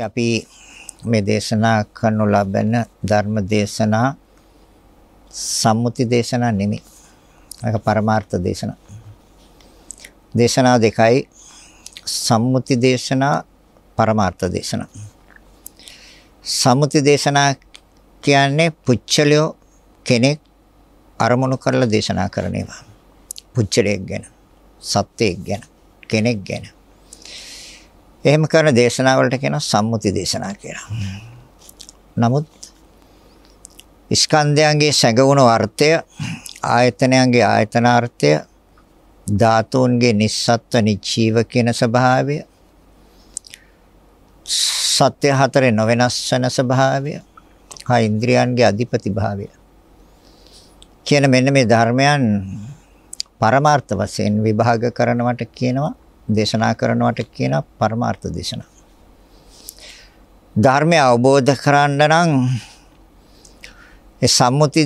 අපි මේ දේශනා කරනු ලබන ධර්ම දේශනා සම්මුති දේශනා නෙමෙයි. ඒක පරමාර්ථ දේශනා. දේශනා දෙකයි සම්මුති දේශනා පරමාර්ථ දේශනා. සම්මුති දේශනා කියන්නේ පුච්චලිය කෙනෙක් අරමුණු කරලා දේශනා කරන ඒවා. පුච්චලයක් ගැන, සත්‍යයක් ගැන, කෙනෙක් ගැන. එහෙම කරන දේශනාවලට කියනවා සම්මුති දේශනා කියලා. නමුත් ස්කන්ධයන්ගේ සැඟවුණු අර්ථය, ආයතනයන්ගේ ආයතනාර්ථය, ධාතුන්ගේ නිස්සත්ව නිචීව කියන ස්වභාවය, සත්‍ය හතරේ නොවෙනස් වෙන ස්වභාවය, හා ඉන්ද්‍රියන්ගේ අධිපති භාවය කියන මෙන්න මේ ධර්මයන් පරමාර්ථ වශයෙන් විභාග කරනවට කියනවා දේශනා කරනවට කියන පරමාර්ථ දේශනා. ධර්මය අවබෝධ කරන්න නම් ඒ සම්මුති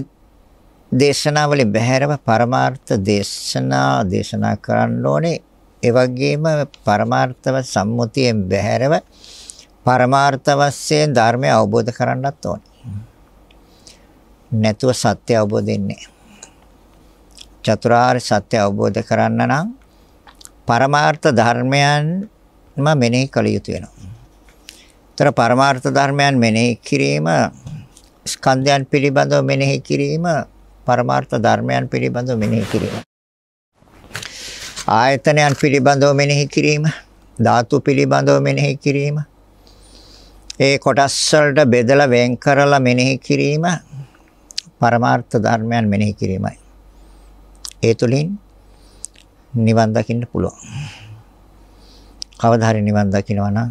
දේශනාවලින් බැහැරව පරමාර්ථ දේශනා දේශනා කරන්න ඕනේ. ඒ වගේම පරමාර්ථව සම්මුතියෙන් බැහැරව පරමාර්ථ වශයෙන් ධර්මය අවබෝධ කරන්නත් ඕනේ. නැතුව සත්‍ය අවබෝධ වෙන්නේ. චතුරාර්ය සත්‍ය අවබෝධ කරන්න නම් පරමාර්ථ ධර්මයන්ම මෙනෙහි කළ යුතු වෙනවා. ඒතර පරමාර්ථ ධර්මයන් මෙනෙහි කිරීම ස්කන්ධයන් පිළිබඳව මෙනෙහි කිරීම පරමාර්ථ ධර්මයන් පිළිබඳව මෙනෙහි කිරීම. ආයතනයන් පිළිබඳව මෙනෙහි කිරීම ධාතු පිළිබඳව මෙනෙහි කිරීම ඒ කොටස් වලට බෙදලා වෙන් කරලා මෙනෙහි කිරීම පරමාර්ථ ධර්මයන් මෙනෙහි කිරීමයි ඒ තුලින් නිවන් දකින්න පුළුවන්. කවදා හරි නිවන් දකිනවා නම්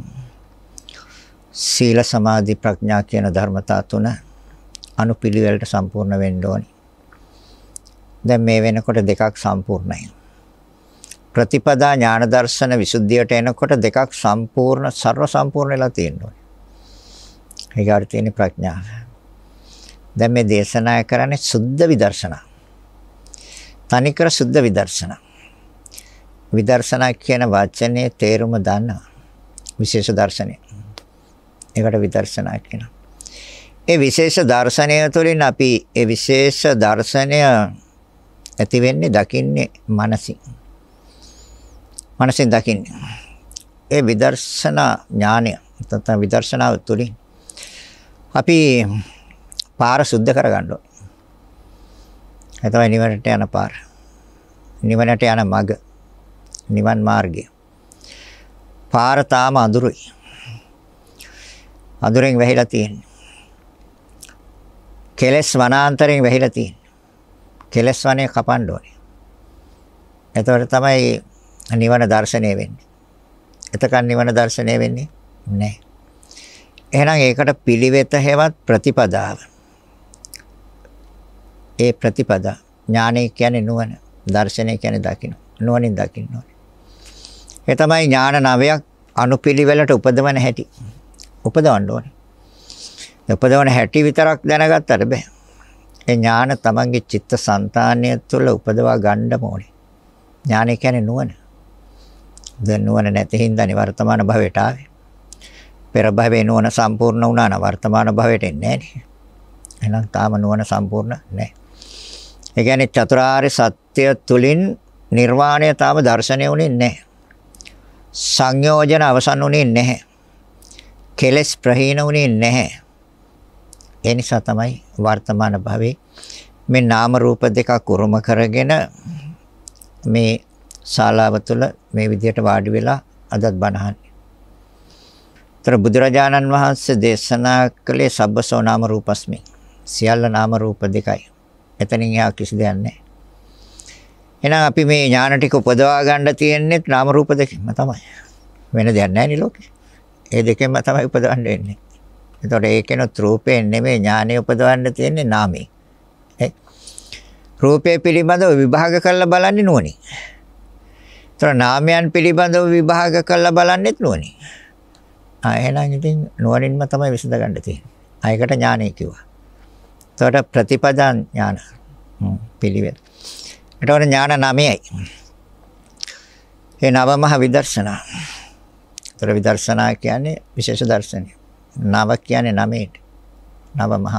සීල සමාධි ප්‍රඥා කියන ධර්මතා තුන අනුපිළිවෙලට සම්පූර්ණ වෙන්න ඕනි. දැන් මේ වෙනකොට දෙකක් සම්පූර්ණයි. ප්‍රතිපදා ඥාන දර්ශන විසුද්ධියට එනකොට දෙකක් සම්පූර්ණ ਸਰව සම්පූර්ණ වෙලා තියෙනවා. ඒකට තියෙන ප්‍රඥාව. දැන් මේ දේශනා කරන්නේ සුද්ධ විදර්ශනා. තනිකර සුද්ධ විදර්ශනා. විදර්ශනා කියන වචනේ තේරුම දන්නවා. විශේෂ දර්ශනය. ඒකට විදර්ශනා කියනවා. ඒ විශේෂ දර්ශනය තුළින් අපි ඒ විශේෂ දර්ශනය ඇති වෙන්නේ දකින්නේ මනසින්. මනසින් දකින්නේ. ඒ විදර්ශනා ඥානය නැත්නම් විදර්ශනාව තුළින් අපි පාර සුද්ධ කරගන්න ඕනේ. ඒ තමයි නිවනට යන පාර. නිවනට යන මඟ. නිවන් මාර්ගය. පාර තාම අඳුරුයි. අඳුරෙන් වැහිලා තියෙන්නේ. කෙලස් වනාන්තරයෙන් වැහිලා තියෙන්නේ. කෙලස් වනේ කපන්න ඕනේ. එතකොට තමයි නිවන දර්ශනය වෙන්නේ. එතකන් නිවන දර්ශනය වෙන්නේ නැහැ. එහෙනම් ඒකට පිළිවෙත හැවත් ප්‍රතිපදාව. ඒ ප්‍රතිපදා ඥානය කියන්නේ නුවණ, දර්ශනය කියන්නේ දකින්න. නුවණින් දකින්න ඕනේ. ඒ තමයි ඥාන නවයක් අනුපිළිවෙලට උපදවන හැටි. උපදවන්න ඕනේ. උපදවන හැටි විතරක් දැනගත්තට බෑ. ඒ ඥාන තමන්ගේ චිත්ත સંතානිය තුළ උපදවා ගන්න ඕනේ. ඥානය කියන්නේ නුවණ. දැන් නුවණ නැති හින්දානේ වර්තමාන භවයට ආවේ. පෙර භවයේ නුවණ සම්පූර්ණ වුණා නම් වර්තමාන භවයට එන්නේ නැහැ නේ. එහෙනම් තාම නුවණ සම්පූර්ණ නැහැ. ඒ කියන්නේ චතුරාර්ය සත්‍ය තුලින් නිර්වාණය තාම දර්ශනය වුණේ නැහැ. සංයෝජන අවසන් වුණේ නැහැ. කෙලස් ප්‍රහීන වුණේ නැහැ. ඒ නිසා තමයි වර්තමාන භවයේ මේ නාම රූප දෙකක් උරුම කරගෙන මේ ශාලාව තුළ මේ විදියට වාඩි වෙලා අදත් බණහන්නේ. ତර බුදුරජාණන් වහන්සේ දේශනා කළේ සබ්බසෝ නාම රූපස්මි. සියල්ල නාම රූප දෙකයි. එතනින් එහා කිසි දෙයක් නැහැ. එහෙනම් අපි මේ ඥාන ටික උපදවා ගන්න තියෙන්නේ නාම රූප දෙකෙන්ම තමයි. වෙන දෙයක් නැහැ නේ ලෝකේ. ඒ දෙකෙන්ම තමයි උපදවන්න වෙන්නේ. එතකොට ඒකෙනොත් රූපේ නෙමෙයි ඥානෙ උපදවන්න තියෙන්නේ නාමේ. රූපේ පිළිබඳව විභාග කරලා බලන්නේ නුවණින්. එතකොට නාමයන් පිළිබඳව විභාග කරලා බලන්නෙත් නුවණින්. ආ එහෙනම් ඉතින් නුවණින්ම තමයි විසඳ ගන්න තියෙන්නේ. ආයකට ඥානෙ කිව්වා. එතකොට ප්‍රතිපදා ඥාන පිළිවෙත්. එතකොට ඥාන 9යි. ඒ නවමහ විදර්ශනා. ඒතර විදර්ශනා කියන්නේ විශේෂ දර්ශනය. නව කියන්නේ 9ට. නවමහ.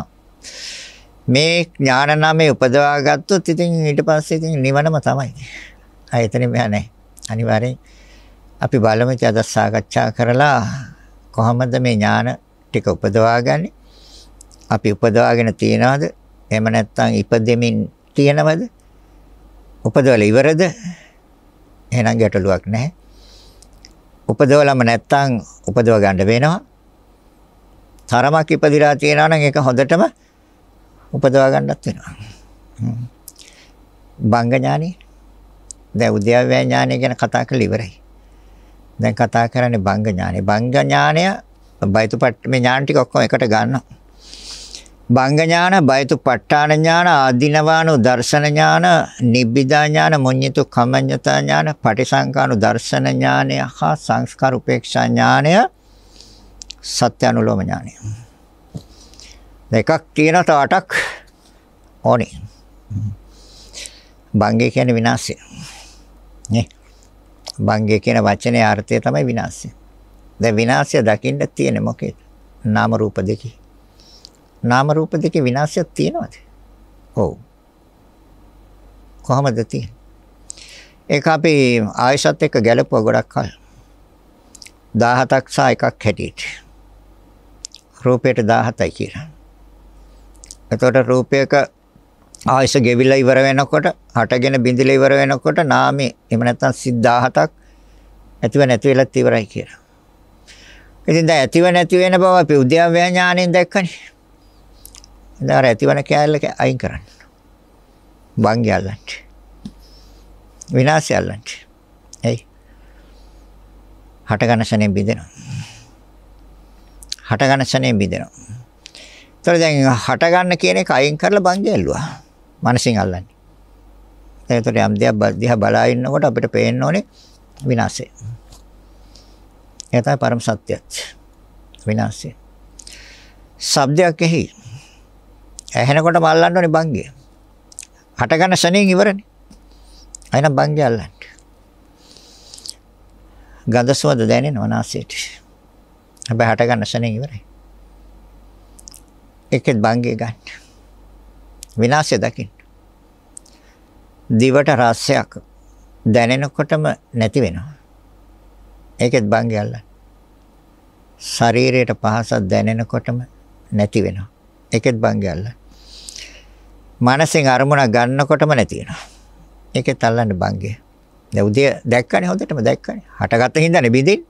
මේ ඥාන නාමයේ උපදවා ගත්තොත් ඉතින් ඊට පස්සේ ඉතින් නිවනම තමයි. ආ එතනින් මෙහා නැහැ. අනිවාර්යෙන් අපි බලමු අද සාකච්ඡා කරලා කොහොමද මේ ඥාන ටික උපදවාගන්නේ? අපි උපදවාගෙන තියනවද? එහෙම නැත්නම් ඉපදෙමින් තියනවද? උපදවල ඉවරද? එහෙනම් ගැටලුවක් නැහැ. උපදවලම නැත්තම් උපදව ගන්න වෙනවා. තරමක් ඉපදිලා තියෙනවා නම් ඒක හොඳටම උපදව ගන්නත් වෙනවා. බංග ඥානෙ. දැන් උද්‍යවය ඥානෙ ගැන කතා කරලා ඉවරයි. දැන් කතා කරන්නේ බංග ඥානෙ. බංග ඥානය බයිතුපත් මේ ඥාන ටික ඔක්කොම එකට ගන්නවා. භංග ඥාන, බයතුපත්ඨාන ඥාන, ආධිනවානු දර්ශන ඥාන, නිබ්බිදා ඥාන, මුඤ්ඤිතු කමඤ්ඤතා ඥාන, පටිසංකානු දර්ශන ඥානය හා සංස්කාර උපේක්ෂා ඥානය සත්‍ය අනුලෝම ඥානය. දෙකක් කියන තව අටක් ඕනේ. භංගය කියන්නේ විනාශය. නේ? භංගය කියන වචනේ අර්ථය තමයි විනාශය. දැන් විනාශය දකින්න තියෙන්නේ මොකේද? නාම රූප දෙකේ. නාම රූප දෙකේ විනාශයක් තියෙනවද? ඔව්. කොහොමද තියෙන්නේ? ඒක අපි ආයසත් එක්ක ගැලපුවා ගොඩක් කල. 17ක් සා එකක් හැටියට. රූපයට 17යි කියලා. එතකොට රූපයක ආයස ගෙවිලා ඉවර වෙනකොට, හටගෙන බිඳිලා ඉවර වෙනකොට නාමේ එහෙම නැත්නම් 17ක් ඇතිව නැති වෙලත් ඉවරයි කියලා. ඉතින් දැන් ඇතිව නැති වෙන බව අපි උද්‍යව්‍ය ඥාණයෙන් දැක්කනේ. එතන අර ඇතිවන කෑල්ල අයින් කරන්න. භංගය අල්ලන්න. විනාශය අල්ලන්න. එයි. හටගන ශනේ බිඳෙනවා. හටගන ශනේ බිඳෙනවා. ඒතර දැන් හටගන්න කියන එක අයින් කරලා භංගය ඇල්ලුවා. මනසින් අල්ලන්නේ. දැන් ඒතර යම් දෙයක් දිහා බලා ඉන්නකොට අපිට පේන්න ඕනේ විනාශය. ඒ තමයි පරම සත්‍යය. විනාශය. ශබ්දයක් එහි ඇහෙනකොට මල්ලන්න ඕනේ බංගය. හටගන්න ශනේන් ඉවරනේ. අයනම් බංගය අල්ලන්න. ගඳ සුවඳ දැනෙනවා නාසයට. හැබැයි හටගන්න ශනේන් ඉවරයි. ඒකෙත් බංගය ගන්න. විනාශය දකින්න. දිවට රසයක් දැනෙනකොටම නැති වෙනවා. ඒකෙත් බංගය අල්ලන්න. ශරීරයට පහසක් දැනෙනකොටම නැති වෙනවා. ඒකෙත් බංගය අල්ලන්න. මනසෙන් අරමුණක් ගන්නකොටම නැති වෙනවා. ඒකේ තල්ලන්න බංගේ. දැන් උදේ දැක්කනේ හොඳටම දැක්කනේ. හටගත්ත හින්දානේ බින්දෙන්නේ.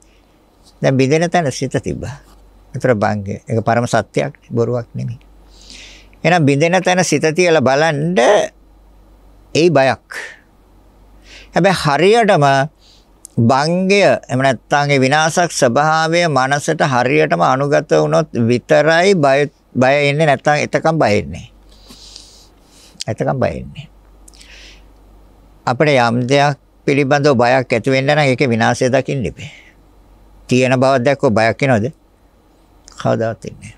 දැන් බින්දෙන තැන සිත තිබ්බා. ඒතර බංගේ. ඒක පරම සත්‍යයක් බොරුවක් නෙමෙයි. එහෙනම් බින්දෙන තැන සිත තියලා බලන්න ඒ බයක්. හැබැයි හරියටම බංගය එහෙම නැත්නම් ඒ විනාශක් ස්වභාවය මනසට හරියටම අනුගත වුණොත් විතරයි බය බය එන්නේ නැත්නම් එතකම් බය එන්නේ. එතකම් බය වෙන්නේ. අපිට යම් දෙයක් පිළිබඳව බයක් ඇති වෙන්න නම් ඒකේ විනාශය දකින්න ඉබේ. තියෙන බවක් දැක්කොත් බයක් එනවද? කවදාවත් එන්නේ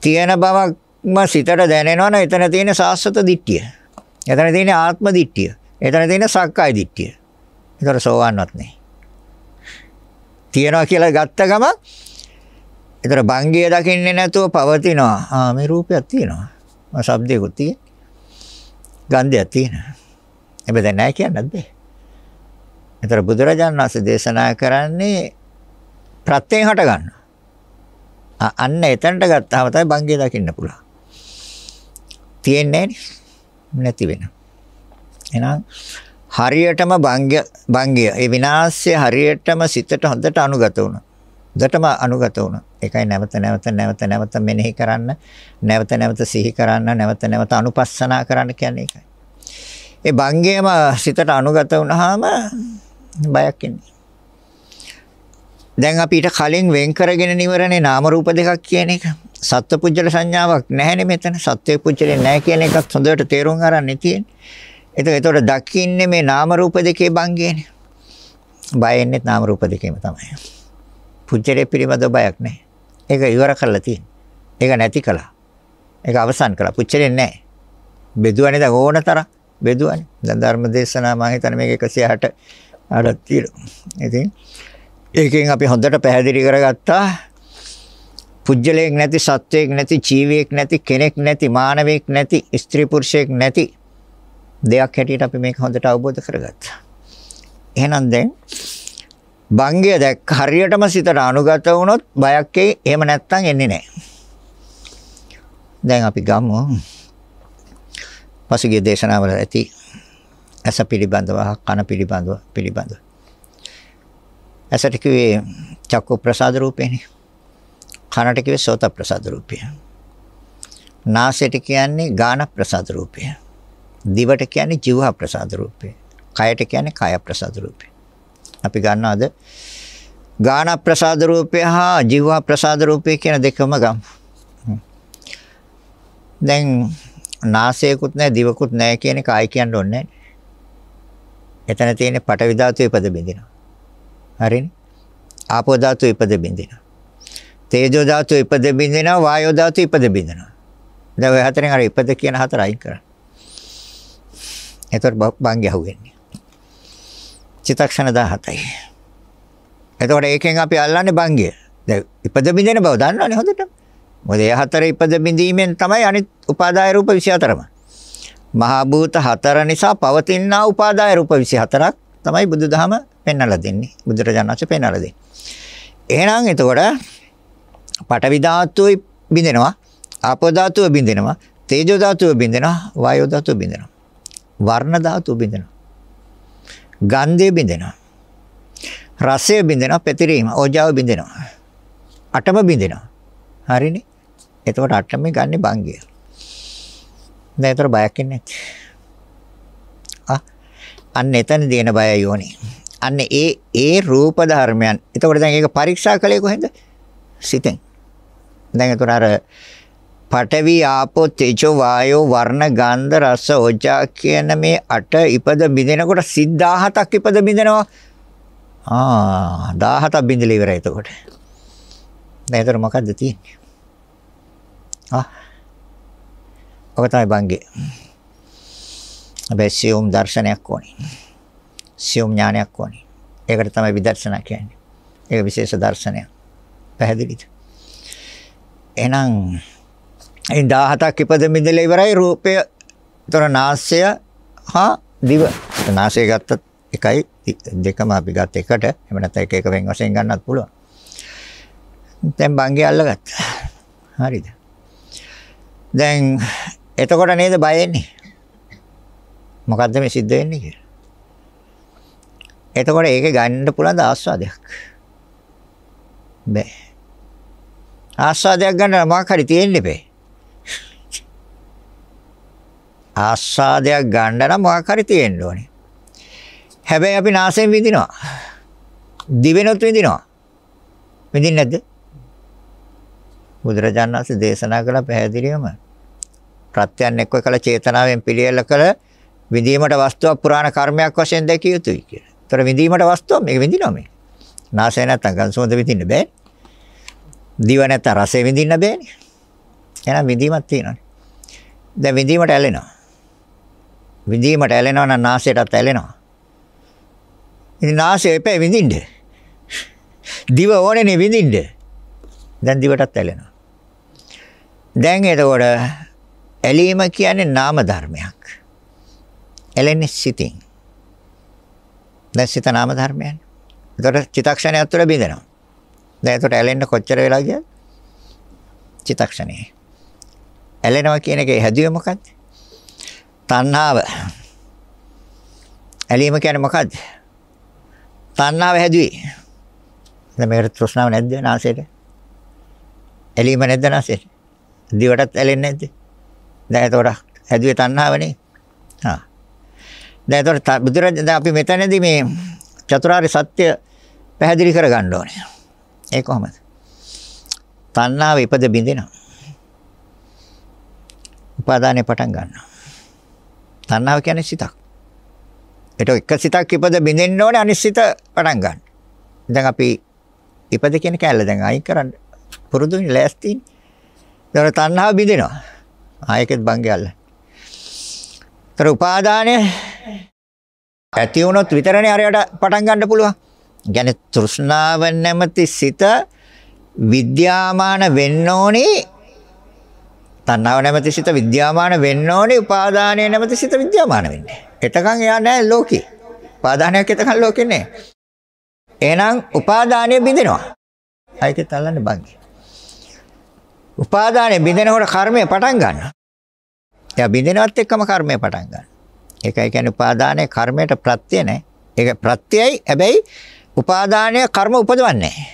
තියෙන බවක්ම සිතට දැනෙනවා නම් එතන තියෙන සාස්වත දිට්ඨිය. එතන තියෙන ආත්ම දිට්ඨිය. එතන තියෙන සක්කාය දිට්ඨිය. ඒතර සෝවන්නවත් නෑ. තියනවා කියලා ගත්ත ගම ඒතර භංගිය දකින්නේ නැතුව පවතිනවා. ආ මේ රූපයක් තියෙනවා. මා ශබ්දයකුත් තියෙනවා. ගන්ධයක් තියෙනවා. හැබැයි දැන් නැහැ කියන්නත් බෑ. ඒතර බුදුරජාණන් වහන්සේ දේශනා කරන්නේ ප්‍රත්‍යයෙන් හට ගන්න. අන්න එතනට ගත්තාම තමයි බංගේ දකින්න පුළුවන්. තියෙන්නේ නැති වෙන. එහෙනම් හරියටම බංගය බංගය ඒ විනාශය හරියටම සිතට හොඳට අනුගත වුණා. හොඳටම අනුගත වුණා. ඒකයි නැවත නැවත නැවත නැවත මෙනෙහි කරන්න, නැවත නැවත සිහි කරන්න, නැවත නැවත අනුපස්සනා කරන්න කියන්නේ ඒකයි. ඒ භංගයම සිතට අනුගත වුණාම බයක් එන්නේ. දැන් අපි ඊට කලින් වෙන් කරගෙන නිවරනේ නාම රූප දෙකක් කියන එක. සත්පුජ්‍යල සංඥාවක් නැහැනේ මෙතන. සත්වේ පුජ්‍යලේ නැහැ කියන එකත් හොඳට තේරුම් ගන්න තියෙන්නේ. ඒක ඒතකොට දකින්නේ මේ නාම රූප දෙකේ භංගයනේ. බය එන්නේ නාම රූප දෙකේම තමයි. පුජ්‍යරේ පිළිබඳ බයක් නැහැ. ඒක ඉවර කරලා තියෙනවා. ඒක නැති කළා. ඒක අවසන් කළා. පුජ්‍යරේ නැහැ. බෙදුවනේ දැන් ඕන තරම් බෙදුවනේ. දැන් ධර්ම දේශනා මම හිතන්නේ මේක 160 අරක් තියෙනවා. ඉතින් ඒකෙන් අපි හොඳට පැහැදිලි කරගත්තා පුජ්‍යලයක් නැති සත්වයක් නැති ජීවියෙක් නැති කෙනෙක් නැති මානවයෙක් නැති ස්ත්‍රී පුරුෂයෙක් නැති දෙයක් හැටියට අපි මේක හොඳට අවබෝධ කරගත්තා. එහෙනම් දැන් භංගය දැක් හරියටම සිතට අනුගත වුණොත් බයක් එයි. එහෙම නැත්තම් එන්නේ නැහැ. දැන් අපි ගමු. පසුගිය දේශනාවල ඇති ඇස පිළිබඳව, කන පිළිබඳව පිළිබඳව. ඇසට කිව්වේ චක්කු ප්‍රසාද රූපේනේ. කනට කිව්වේ සෝත ප්‍රසාද රූපය. නාසයට කියන්නේ ගාන ප්‍රසාද රූපය. දිවට කියන්නේ ජීව ප්‍රසාද රූපය. කයට කියන්නේ කය ප්‍රසාද රූපය. අපි ගන්නවද? ගාන ප්‍රසාද රූපය හා ජීව ප්‍රසාද රූපය කියන දෙකම ගම්. දැන් නාසයකුත් නැහැ දිවකුත් නැහැ කියන එක ආයි කියන්න ඕනේ නැහැ. එතන තියෙන පටවි ධාතුවේ පද බින්දිනවා. හරිනේ? ආපෝ ධාතුවේ පද බින්දිනවා. තේජෝ ධාතුවේ පද බින්දිනවා වායෝ ධාතුවේ පද බින්දිනවා. දැන් ඔය හතරෙන් අර ඉපද කියන හතර අයින් කරා. එතකොට බංගය අහුවෙන්නේ. චිතක්ෂණ 17යි. එතකොට ඒකෙන් අපි අල්ලන්නේ බංගිය. දැන් ඉපද බින්දෙන බව දන්නවනේ හොඳට. මොකද ඒ හතර ඉපද බින්දීමෙන් තමයි අනිත් උපාදාය රූප 24ම. මහා භූත හතර නිසා පවතිනා උපාදාය රූප 24ක් තමයි බුදුදහම පෙන්වලා දෙන්නේ. බුදුරජාණන් වහන්සේ පෙන්වලා දෙන්නේ. එහෙනම් එතකොට පඨවි ධාතුව බින්දෙනවා, ආපෝ ධාතුව බින්දෙනවා, තේජෝ ධාතුව බින්දෙනවා, වායෝ ධාතුව බින්දෙනවා. වර්ණ ධාතුව බින්දෙනවා. ගන්ධය බිඳෙනවා. රසය බිඳෙනවා, පැතිරීම, ඕජාව බිඳෙනවා. අටම බිඳෙනවා. හරිනේ? එතකොට අටමේ ගන්නෙ බංගිය. දැන් ඒතර බයක් ඉන්නේ අන්න එතනදී එන බයයි ඕනේ. අන්න ඒ ඒ රූප ධර්මයන්. එතකොට දැන් ඒක පරීක්ෂා කළේ කොහෙන්ද? සිතෙන්. දැන් ඒතර අර පඨවි ආපෝ තේජෝ වායෝ වර්ණ ගන්ධ රස ඕජා කියන මේ අට ඉපද බිඳෙනකොට සිත් 17ක් ඉපද බිඳෙනවා ආ 17ක් බිඳිලා ඉවරයි එතකොට දැන් එතන මොකද්ද තියෙන්නේ ආ ඔක තමයි බංගේ හැබැයි සියුම් දර්ශනයක් ඕනේ සියුම් ඥානයක් ඕනේ ඒකට තමයි විදර්ශනා කියන්නේ ඒක විශේෂ දර්ශනයක් පැහැදිලිද එහෙනම් ඒ 17ක් ඉපද මිදලා ඉවරයි රූපය. එතන නාසය හා දිව. නාසය ගත්තත් එකයි දෙකම අපි ගත්ත එකට. එහෙම නැත්නම් එක එක වෙන් වශයෙන් ගන්නත් පුළුවන්. දැන් බංගේ අල්ලගත්තා. හරිද? දැන් එතකොට නේද බය වෙන්නේ? මොකද්ද මේ සිද්ධ වෙන්නේ කියලා. එතකොට ඒකේ ගන්න පුළුවන් ආස්වාදයක්. බෑ. ආස්වාදයක් ගන්න මොකක් හරි තියෙන්න බෑ. ආස්වාදයක් ගන්න නම් මොකක් හරි තියෙන්න ඕනේ. හැබැයි අපි නාසයෙන් විඳිනවා. දිවෙනොත් විඳිනවා. විඳින්නේ නැද්ද? බුදුරජාණන් වහන්සේ දේශනා කළ පැහැදිලිවම ප්‍රත්‍යයන් එක්ක කළ චේතනාවෙන් පිළියෙල කළ විඳීමට වස්තුවක් පුරාණ කර්මයක් වශයෙන් දැකිය යුතුයි කියලා. ඒතර විඳීමට වස්තුව මේක විඳිනවා මේ. නාසය නැත්තම් ගන්සොඳ විඳින්න බෑ. දිව නැත්තම් රසය විඳින්න බෑනේ. එහෙනම් විඳීමක් තියෙනවානේ. දැන් විඳීමට ඇලෙනවා. විඳීමට ඇලෙනවා නම් නාසයටත් ඇලෙනවා. ඉතින් නාසය එපේ විඳින්න. දිව ඕනේනේ විඳින්න. දැන් දිවටත් ඇලෙනවා. දැන් එතකොට ඇලීම කියන්නේ නාම ධර්මයක්. ඇලෙන්නේ සිතින්. දැන් සිත නාම ධර්මයන්. එතකොට චිතක්ෂණය ඇතුළ බිඳෙනවා. දැන් එතකොට ඇලෙන්න කොච්චර වෙලා ගියද? චිතක්ෂණේ. ඇලෙනවා කියන එකේ හැදුවේ මොකක්ද? තණ්හාව. ඇලීම කියන්නේ මොකද්ද? තණ්හාව හැදුවේ. දැන් මේකට තෘෂ්ණාව නැද්ද නාසයට? ඇලීම නැද්ද නාසයට? දිවටත් ඇලෙන්නේ නැද්ද? දැන් එතකොට හැදුවේ තණ්හාවනේ. හා. දැන් එතකොට බුදුරජාණන් අපි මෙතනදී මේ චතුරාර්ය සත්‍ය පැහැදිලි කරගන්න ඕනේ. ඒ කොහොමද? තණ්හාව ඉපද බින්දිනවා. උපාදානේ පටන් ගන්නවා. තණ්හාව කියන්නේ සිතක්. ඒක එක සිතක් ඉපද බින්දෙන්න ඕනේ අනිත් සිත පටන් ගන්න. දැන් අපි ඉපද කියන කැලේ දැන් අයින් කරන්න පුරුදුනේ ලෑස්තිනේ. ඒතර තණ්හාව බින්දෙනවා. ආයෙකත් බංගයල්ල. ඒතර උපාදානය ඇති වුණොත් විතරනේ අරයට පටන් ගන්න පුළුවන්. කියන්නේ තෘෂ්ණාව නැමැති සිත විද්‍යාමාන වෙන්න ඕනේ තණ්හාව නැමැති සිත විද්‍යාමාන වෙන්න ඕනේ. උපාදානය නැමැති සිත විද්‍යාමාන වෙන්නේ. එතකන් එයා නෑ ලෝකේ. උපාදානයක් එතකන් ලෝකේ නෑ. එහෙනම් උපාදානය බිඳිනවා. අයිකේ තල්ලන්නේ බංගේ. උපාදානය බිඳෙනකොට කර්මය පටන් ගන්නවා. එයා බිඳිනවත් එක්කම කර්මය පටන් ගන්නවා. ඒකයි කියන්නේ උපාදානය කර්මයට ප්‍රත්‍ය නැහැ. ඒක ප්‍රත්‍යයයි. හැබැයි උපාදානය කර්ම උපදවන්නේ නැහැ.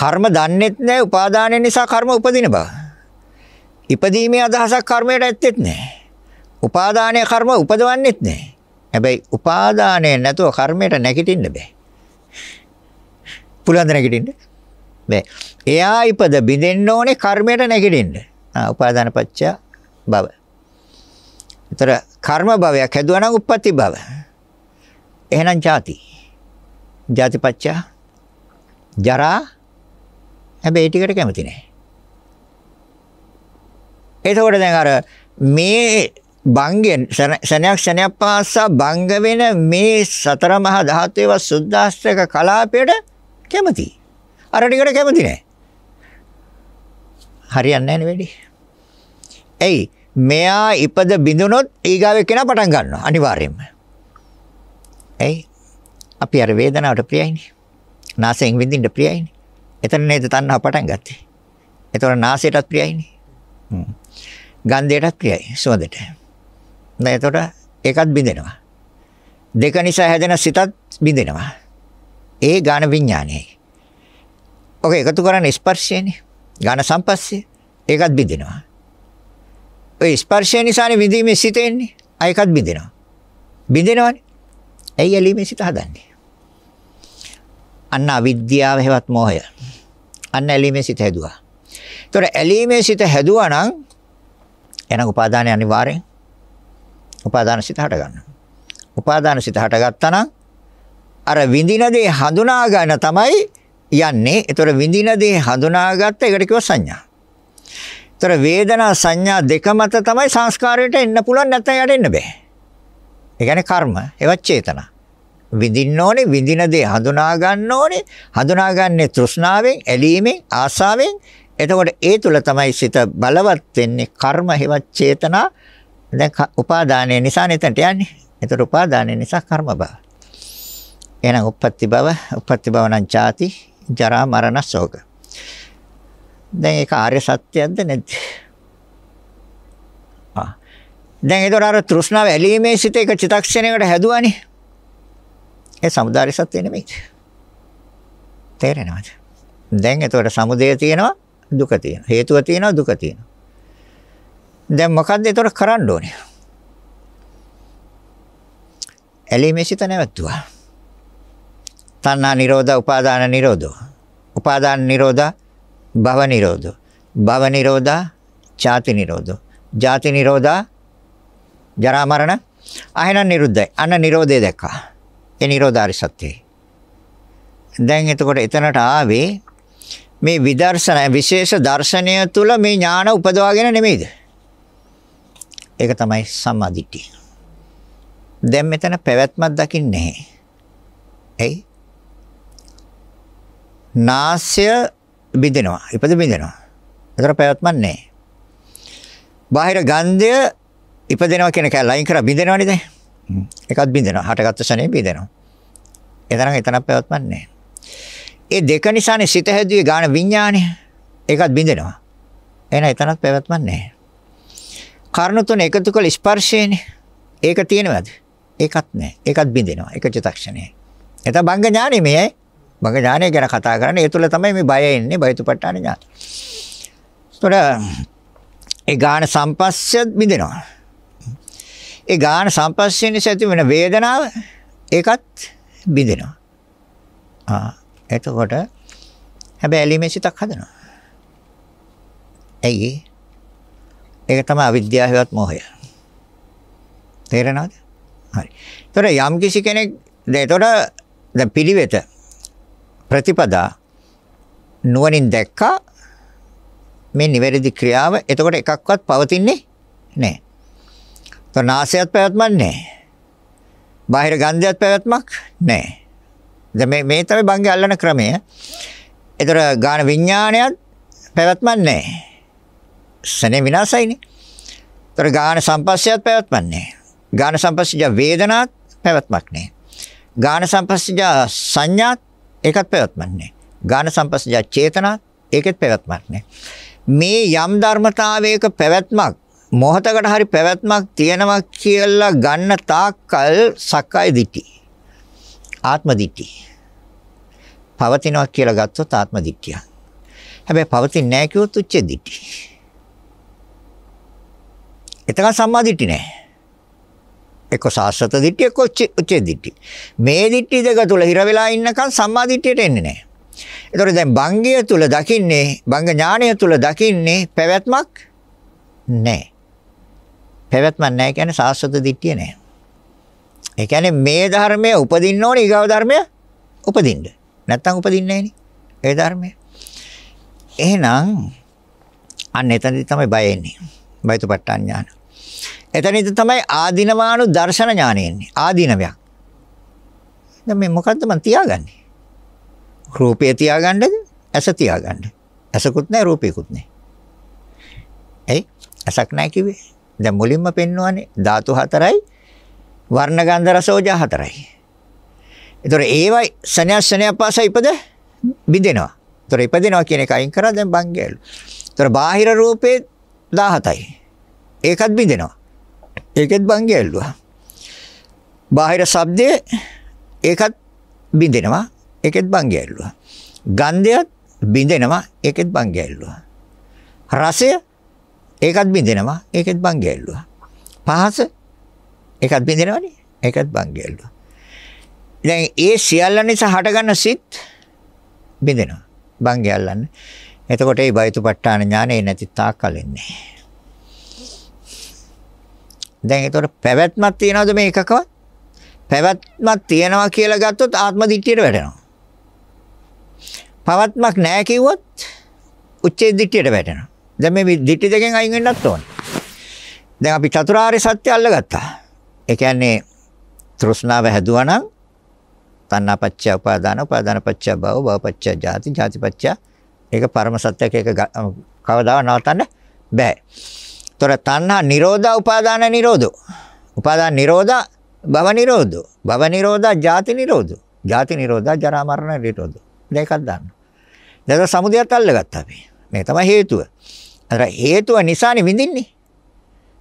කර්ම දන්නෙත් නැහැ උපාදානය නිසා කර්ම උපදින බව. ඉපදීමේ අදහසක් කර්මයට ඇත්තෙත් නැහැ. උපාදානයේ කර්ම උපදවන්නෙත් නැහැ. හැබැයි උපාදානයේ නැතුව කර්මයට නැගිටින්න බෑ. පුලන්ද නැගිටින්න බෑ. එයා ඉපද බිඳෙන්න ඕනේ කර්මයට නැගිටින්න. ආ උපාදාන පත්‍ය භව. ඒතර කර්ම භවයක් හැදුවා නම් උප්පත්ති භව. එහෙනම් ಜಾති. ಜಾති පත්‍ය ජරා හැබැයි ඒ ටිකට කැමති නැහැ. එතකොට දැන් අර මේ භංගෙන් ශනයක් ශනයක් පාසා භංග වෙන මේ සතර මහා ධාතුවේ සුද්දාස්ත්‍රක කලාපයට කැමති. අර ටිකට කැමති නෑ. හරියන්නේ නෑනේ වැඩි. එයි මෙයා ඉපද බිඳුනොත් ඊගාවේ කෙනා පටන් ගන්නවා අනිවාර්යයෙන්ම. එයි අපි අර වේදනාවට ප්‍රියයිනේ. නාසයෙන් විඳින්න ප්‍රියයිනේ. එතන නේද තණ්හා පටන් ගත්තේ. එතකොට නාසයටත් ප්‍රියයිනේ. හ්ම්. ගන්ධයටත් ප්‍රියයි සුවඳට. දැන් එතකොට ඒකත් බිඳෙනවා. දෙක නිසා හැදෙන සිතත් බිඳෙනවා. ඒ ඝාන විඥානයයි. ඔක එකතු කරන්නේ ස්පර්ශයනේ. ඝාන සම්පස්සේ ඒකත් බිඳෙනවා. ඔය ස්පර්ශය නිසානේ විඳීමේ සිත එන්නේ. ඒකත් බිඳෙනවා. බිඳෙනවනේ. ඇයි ඇලීමේ සිත හදන්නේ? අන්න අවිද්‍යාව හේවත් මොහය. අන්න ඇලීමේ සිත හැදුවා. ඒතොර ඇලීමේ සිත හැදුවා නම් එහෙනම් උපාදානය අනිවාර්යෙන් උපාදාන සිත හට ගන්නවා. උපාදාන සිත හටගත්තා නම් අර විඳින දේ හඳුනා ගන්න තමයි යන්නේ. ඒතර විඳින දේ හඳුනාගත්ත එකට කිව්ව සංඥා. ඒතර වේදනා සංඥා දෙක මත තමයි සංස්කාරයට එන්න පුළුවන් නැත්නම් යට එන්න බෑ. ඒ කියන්නේ කර්ම, ඒවත් චේතනා. විඳින්න ඕනේ, විඳින දේ හඳුනා ගන්න ඕනේ. හඳුනාගන්නේ තෘෂ්ණාවෙන්, ඇලීමෙන්, ආසාවෙන්, එතකොට ඒ තුල තමයි සිත බලවත් වෙන්නේ කර්ම හේවත් චේතනා දැන් උපාදානය නිසා නෙතන්ට යන්නේ. එතකොට උපාදානය නිසා කර්ම භව. එහෙනම් uppatti භව, uppatti භව නම් ජාති, ජරා, මරණ, ශෝක. දැන් ඒක ආර්ය සත්‍යයක්ද නැද්ද? ආ. දැන් ඒතර අර තෘෂ්ණාව ඇලීමේ සිට එක චිතක්ෂණයකට හැදුවානේ. ඒ samudāri සත්‍ය නෙමෙයි. තේරෙනවද? දැන් ඒතර සමුදය තියෙනවා දුක තියෙනවා. හේතුව තියෙනවා දුක තියෙනවා. දැන් මොකද්ද ඒතර කරන්න ඕනේ? ඇලීමේ සිත නැවතුවා. තණ්හා නිරෝධ, උපාදාන නිරෝධ. උපාදාන නිරෝධ, භව නිරෝධ. භව නිරෝධ, ඡාති නිරෝධ. ජාති නිරෝධ, ජරා මරණ අහන නිරුද්ධයි. අන නිරෝධය දැක්කා. ඒ නිරෝධාරි සත්‍යයි. දැන් එතකොට එතනට ආවේ මේ විදර්ශනා විශේෂ දර්ශනය තුල මේ ඥාන උපදවාගෙන නෙමෙයිද? ඒක තමයි සම්මාදිට්ඨිය. දැන් මෙතන පැවැත්මක් දකින්නේ නැහැ. ඇයි? නාසය බිඳෙනවා. ඉපද බිඳෙනවා. ඒතර පැවැත්මක් නැහැ. බාහිර ගන්ධය ඉපදෙනවා කියන එක ලයින් කරා බිඳෙනවනේ දැන්. එකත් බිඳෙනවා. හටගත්තු ශනේ බිඳෙනවා. ඒ තරම් එතන පැවැත්මක් නැහැ. ඒ දෙක නිසානේ සිත හැදුවේ ගාන විඥානය. ඒකත් බිඳෙනවා. එහෙනම් එතනත් පැවැත්මක් නැහැ. කර්ණ තුන එකතු කළ ස්පර්ශයනේ. ඒක තියෙනවද? ඒකත් නැහැ. ඒකත් බිඳෙනවා. ඒක චිතක්ෂණය. එතන බංග ඥානෙ මේයි. බංග ඥානය ගැන කතා කරන්නේ. ඒ තුළ තමයි මේ බය එන්නේ. බයතුපට්ඨාන ඥාන. ඒතොර ඒ ගාන සම්පස්සයත් බිඳෙනවා. ඒ ගාන සම්පස්සය නිසා ඇති වෙන වේදනාව ඒකත් බිඳෙනවා. ආ එතකොට හැබැයි ඇලීමේ සිතක් හදනවා. ඇයි? ඒක තමයි අවිද්‍යාව හේවත් මොහය. තේරෙනවද? හරි. ඒතර යම් කිසි කෙනෙක් දැන් ඒතර දැන් පිළිවෙත ප්‍රතිපදා නුවණින් දැක්කා මේ නිවැරදි ක්‍රියාව එතකොට එකක්වත් පවතින්නේ නැහැ. ඒතර නාසයත් පැවැත්මක් නැහැ. බාහිර ගන්ධයත් පැවැත්මක් නැහැ. දැන් මේ මේ තමයි බංගේ අල්ලන ක්‍රමය. ඒතර ගාන විඥානයත් පැවැත්මක් නැහැ. සනේ විනාසයිනේ. ඒතර ගාන සම්පස්සයත් පැවැත්මක් නැහැ. ගාන සම්පස්සජ වේදනාත් පැවැත්මක් නැහැ. ගාන සම්පස්සජ සංඥාත් ඒකත් පැවැත්මක් නැහැ. ගාන සම්පස්සජ චේතනාත් ඒකෙත් පැවැත්මක් නැහැ. මේ යම් ධර්මතාවයක පැවැත්මක් මොහතකට හරි පැවැත්මක් තියෙනවා කියලා ගන්න තාක්කල් සක්කාය දිටි. ආත්මදික්ටි. පවතිනවා කියලා ගත්තොත් ආත්මදික්ටිය. හැබැයි පවතින්නේ නැහැ කිව්වොත් උච්චදික්ටි. එතන සම්මාදික්ටි නැහැ. එක්ක සාස්වත දිට්ඨිය එක්ක උච්චේ දිට්ඨිය. මේ දිට්ඨි දෙක තුල හිර වෙලා ඉන්නකන් සම්මා දිට්ඨියට එන්නේ නැහැ. ඒතකොට දැන් බංගය තුල දකින්නේ බංග ඥානය තුල දකින්නේ පැවැත්මක් නැහැ. පැවැත්මක් නැහැ කියන්නේ සාස්වත දිට්ඨිය නැහැ. ඒ කියන්නේ මේ ධර්මය උපදින්න ඕනේ ඊගාව ධර්මය උපදින්න. නැත්තම් උපදින්නේ නැහෙනේ. ඒ ධර්මය. එහෙනම් අන්න එතනදී තමයි බය එන්නේ. බයතුපට්ඨාන ඥාන. එතනදී තමයි ආධිනවාණු දර්ශන ඥානෙ එන්නේ. ආධිනවයක්. දැන් මේ මොකද්ද මන් තියාගන්නේ? රූපය තියාගන්නද? ඇස තියාගන්න. ඇසකුත් නැහැ රූපයකුත් නැහැ. ඇයි? ඇසක් නැහැ කිව්වේ. දැන් මුලින්ම පෙන්වන්නේ ධාතු හතරයි වර්ණ ගන්ධ රස ඕජා හතරයි. ඒතොර ඒවයි සනයස් සනයපාස ඉපද බිඳෙනවා. ඒතොර ඉපදිනවා කියන එක අයින් කරා දැන් බංගයලු. ඒතොර බාහිර රූපේ 17යි. ඒකත් බිඳෙනවා. ඒකෙත් බංගයලුවා. බාහිර ශබ්දයේ ඒකත් බිඳෙනවා. ඒකෙත් බංගයලුවා. ගන්ධයත් බිඳෙනවා. ඒකෙත් බංගයලුවා. රසය ඒකත් බිඳෙනවා ඒකෙත් බං ගැල්ලුවා පහස ඒකත් බින්දිනවනේ. ඒකත් බංගියල්ලුව. දැන් ඒ සියල්ල නිසා හටගන්න සිත් බින්දිනවා. බංගියල්ලන්නේ. එතකොට ඒ බයතුපට්ඨාන ඥානෙ නැති තාක් කලින්නේ. දැන් ඒතකොට පැවැත්මක් තියනවද මේ එකකවත්? පැවැත්මක් තියනවා කියලා ගත්තොත් ආත්ම දිට්ඨියට වැටෙනවා. පවත්මක් නැහැ කිව්වොත් උච්චේ දිට්ඨියට වැටෙනවා. දැන් මේ දිට්ඨි දෙකෙන් අයින් වෙන්නත් ඕනේ. දැන් අපි චතුරාර්ය සත්‍ය අල්ලගත්තා. ඒ කියන්නේ තෘෂ්ණාව හැදුවා නම් තණ්හාපච්චය උපාදාන උපාදානපච්චය භව භවපච්චය ජාති ජාතිපච්චය ඒක පරම සත්‍යක ඒක කවදාව නවත්තන්න බෑ. ඒතොර තණ්හා නිරෝධා උපාදාන නිරෝධෝ. උපාදාන නිරෝධා භව නිරෝධෝ. භව නිරෝධා ජාති නිරෝධෝ. ජාති නිරෝධා ජරා මරණ නිරෝධෝ. මේකක් දාන්න. දැන් සමුදයට අල්ලගත්තා අපි. මේ තමයි හේතුව. අර හේතුව නිසානේ විඳින්නේ.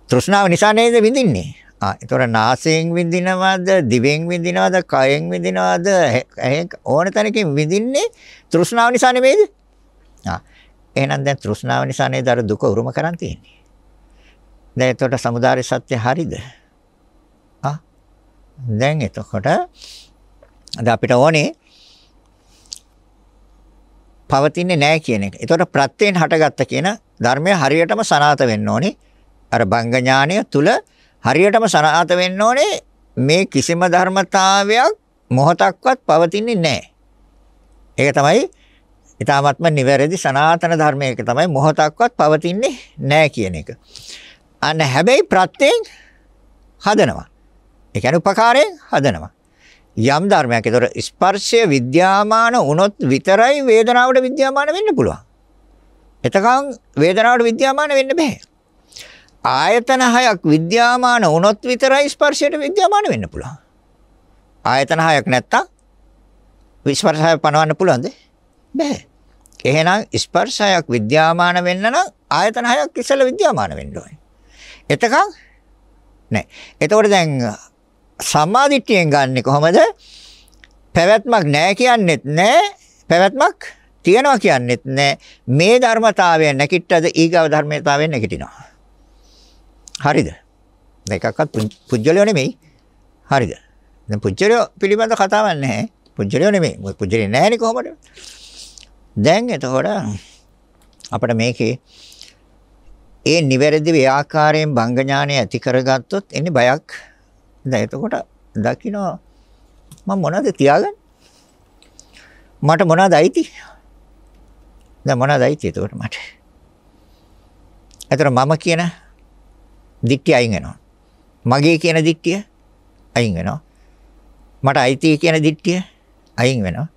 තෘෂ්ණාව නිසා නේද විඳින්නේ. ආ ඒතොර නාසයෙන් විඳිනවද දිවෙන් විඳිනවද කයෙන් විඳිනවද ඕන තැනකින් විඳින්නේ තෘෂ්ණාව නිසා නෙමෙයිද? ආ එහෙනම් දැන් තෘෂ්ණාව නිසා නේද අර දුක උරුම කරන් තියෙන්නේ. දැන් එතකොට samudāri සත්‍ය හරිද? ආ දැන් එතකොට දැන් අපිට ඕනේ පවතින්නේ නැහැ කියන එක. ඒතකොට ප්‍රත්‍යයෙන් හටගත්ත කියන ධර්මය හරියටම සනාත වෙන්න ඕනේ. අර බංග ඥානය තුල හරියටම සනාත වෙන්න ඕනේ මේ කිසිම ධර්මතාවයක් මොහොතක්වත් පවතින්නේ නැහැ. ඒක තමයි ඊ타ත්ම නිවැරදි සනාතන ධර්මයක තමයි මොහොතක්වත් පවතින්නේ නැහැ කියන එක. අන්න හැබැයි ප්‍රත්‍යයෙන් හදනවා. ඒ කියන්නේ උපකාරයෙන් හදනවා. යම් ධර්මයක්. ඒතර ස්පර්ශය විද්‍යාමාන වුණොත් විතරයි වේදනාවට විද්‍යාමාන වෙන්න පුළුවන්. එතකන් වේදනාවට විද්‍යාමාන වෙන්න බෑ. ආයතන හයක් විද්‍යාමාන වුණොත් විතරයි ස්පර්ශයට විද්‍යාමාන වෙන්න පුළුවන්. ආයතන හයක් නැත්තම් ස්පර්ශය පනවන්න පුළුවන්ද? බෑ. එහෙනම් ස්පර්ශයක් විද්‍යාමාන වෙන්න නම් ආයතන හයක් ඉස්සෙල්ලා විද්‍යාමාන වෙන්න ඕනේ. එතකන් නෑ. එතකොට දැන් සම්මාදිට්ඨියෙන් ගන්නෙ කොහමද? පැවැත්මක් නෑ කියන්නෙත් නෑ. පැවැත්මක් තියනවා කියන්නෙත් නෑ. මේ ධර්මතාවය නැකිට්ටද ඊගව ධර්මතාවය නැකිටිනවා. හරිද? එකක්වත් පුජ්‍යලයෝ නෙමෙයි. හරිද? දැන් පුජ්‍යලයෝ පිළිබඳ කතාවක් නැහැ. පුජ්‍යලයෝ නෙමෙයි. මොකද පුජ්‍යලේ නැහැනේ කොහොමද? දැන් එතකොට අපිට මේකේ ඒ නිවැරදි ව්‍යාකාරයෙන් භංග ඥානය ඇති කරගත්තොත් එන්නේ බයක්. දැන් එතකොට දකින්න මම මොනවද තියාගන්නේ? මට මොනවද අයිති? දැන් මොනවද අයිති එතකොට මට? එතන මම කියන දික්ටි අයින් වෙනවා. මගේ කියන දික්ටිය අයින් වෙනවා. මට අයිති කියන දික්ටිය අයින් වෙනවා.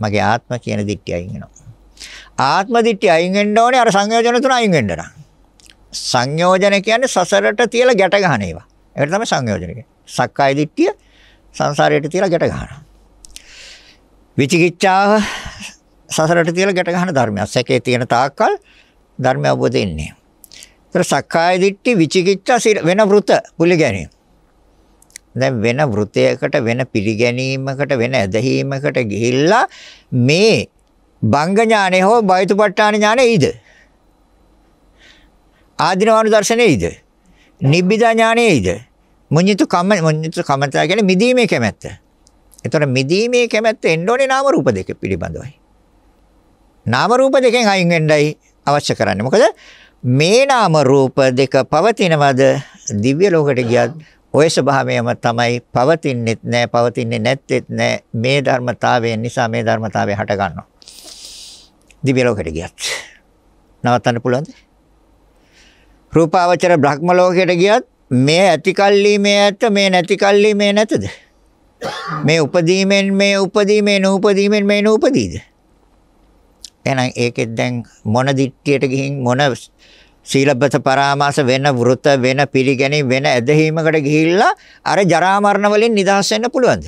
මගේ ආත්ම කියන දික්ටිය අයින් වෙනවා. ආත්ම දික්ටිය අයින් වෙන්න ඕනේ අර සංයෝජන තුන අයින් වෙන්න නම්. සංයෝජන කියන්නේ සසරට තියලා ගැට ගන්න ඒවා. ඒකට තමයි සංයෝජන කියන්නේ. සක්කාය දිට්ඨිය සංසාරයට තියලා ගැට ගන්නවා. විචිකිච්ඡාව සසරට තියලා ගැට ගන්න ධර්මයක්. සැකේ තියෙන තාක්කල් ධර්මය අවබෝධ වෙන්නේ. ඒතර සක්කාය දිට්ඨි විචිකිච්ඡා වෙන වෘත පිළිගැනීම. දැන් වෙන වෘතයකට වෙන පිළිගැනීමකට වෙන ඇදහිීමකට ගිහිල්ලා මේ බංග ඥානය හෝ බයිතුපට්ඨාන ඥානය ඊද? ආධිනවානු දර්ශනයේද? නිබ්බිදා ඥානයේද? මුඤ්ඤිත කම මුඤ්ඤිත කමතා කියන්නේ මිදීමේ කැමැත්ත. එතකොට මිදීමේ කැමැත්ත එන්න ඕනේ නාම රූප දෙක පිළිබඳවයි. නාම රූප දෙකෙන් අයින් වෙන්නයි අවශ්‍ය කරන්නේ. මොකද මේ නාම රූප දෙක පවතිනවද දිව්‍ය ලෝකයට ගියත් ওই ස්වභාවයම තමයි පවතින්නෙත් නැහැ පවතින්නේ නැත්තේත් නැහැ මේ ධර්මතාවය නිසා මේ ධර්මතාවය හට ගන්නවා දිව්‍ය ලෝකයට ගියත් නවත්තන්න පුළුවන්ද රූපාවචර බ්‍රහ්ම ලෝකයට ගියත් මේ ඇතිකල්ලි මේ ඇත මේ නැතිකල්ලි මේ නැතද මේ උපදීමෙන් මේ උපදීමේ නූපදීමෙන් මේ නූපදීද එහෙනම් ඒකෙත් දැන් මොන දිට්ඨියට ගිහින් මොන සීලබ්බත පරාමාස වෙන වෘත වෙන පිළිගැනීම වෙන ඇදහිීමකට ගිහිල්ලා අර ජරා මරණ වලින් නිදහස් වෙන්න පුළුවන්ද?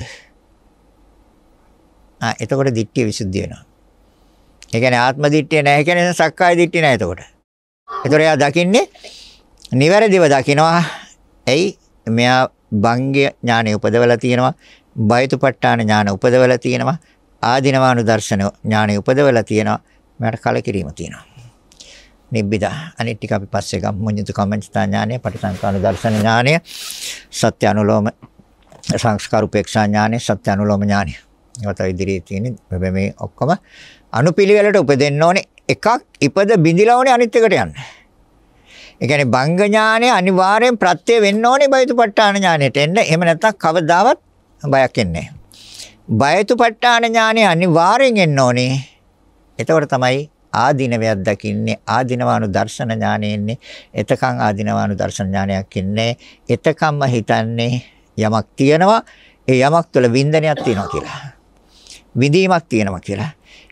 ආ එතකොට දිට්ඨිය විසුද්ධිය වෙනවා. ඒ කියන්නේ ආත්ම දිට්ඨිය නැහැ කියන්නේ සක්කාය දිට්ඨිය නැහැ එතකොට. එතකොට එයා දකින්නේ නිවැරදිව දකිනවා. එයි මෙයා බංග්‍ය ඥානෙ උපදවලා තියෙනවා. බයතුපට්ඨාන ඥාන උපදවලා තියෙනවා. ආධිනවානු දර්ශන ඥානෙ උපදවලා තියෙනවා. මෙයාට කලකිරීම තියෙනවා. නිබ්බිදා අනිත් ටික අපි පස්සේ ගමු මුඤ්ඤිත කමෙන්ට්ස්ථා ඥානය පටිසංකාන දර්ශන ඥානය සත්‍ය අනුලෝම සංස්කාර උපේක්ෂා ඥානය සත්‍ය අනුලෝම ඥානය ඒවත් ඉදිරියේ තියෙන මේ ඔක්කොම අනුපිළිවෙලට උපදෙන්න ඕනේ එකක් ඉපද බිඳිලා ඕනේ අනිත් එකට යන්න. ඒ කියන්නේ බංග ඥානය අනිවාර්යෙන් ප්‍රත්‍ය වෙන්න ඕනේ බයතුපට්ඨාන ඥානයට එන්න. එහෙම නැත්නම් කවදාවත් බයක් එන්නේ නැහැ. බයතුපට්ඨාන ඥානය අනිවාර්යෙන් එන්න ඕනේ. එතකොට තමයි ආධිනවයක් දකින්නේ ආධිනවානු දර්ශන ඥානෙ ඉන්නේ එතකන් ආධිනවානු දර්ශන ඥානයක් ඉන්නේ එතකම්ම හිතන්නේ යමක් තියෙනවා ඒ යමක් තුළ වින්දනයක් තියෙනවා කියලා විඳීමක් තියෙනවා කියලා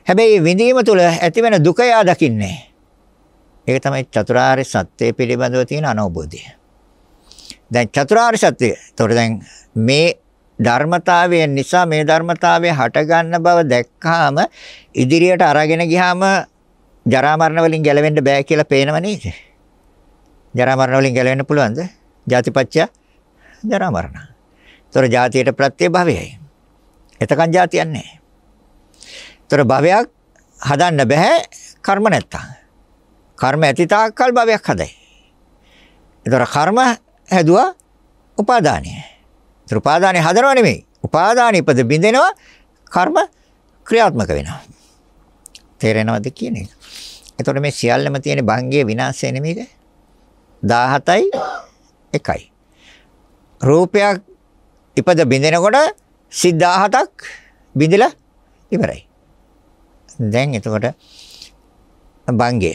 හැබැයි විඳීම තුළ ඇතිවෙන දුක යා දකින්නේ ඒක තමයි චතුරාර්ය සත්‍ය පිළිබඳව තියෙන අනෝබෝධය දැන් චතුරාර්ය සත්‍ය ඒතකොට දැන් මේ ධර්මතාවය නිසා මේ ධර්මතාවය හටගන්න බව දැක්කාම ඉදිරියට අරගෙන ගියාම ජරා මරණ වලින් ගැලවෙන්න බෑ කියලා පේනව නේද? ජරා මරණ වලින් ගැලවෙන්න පුළුවන්ද? ජාතිපච්චය ජරා මරණ. ඒතර ජාතියට ප්‍රත්‍ය භවයයි. එතකන් ජාතියක් නැහැ. ඒතර භවයක් හදන්න බෑ කර්ම නැත්තම්. කර්ම ඇති තාක්කල් භවයක් හදයි. ඒතර කර්ම හැදුවා උපාදානය. ඒතර උපාදානය හදනව නෙමෙයි. උපාදානය ඉපද බින්දෙනවා කර්ම ක්‍රියාත්මක වෙනවා. තේරෙනවද කියන එක? එතකොට මේ සියල්ලම තියෙන භංගයේ විනාශය නෙමෙයිද? 17යි 1යි. රූපයක් ඉපද බිඳෙනකොට සිත් 17ක් බිඳිලා ඉවරයි. දැන් එතකොට භංගය.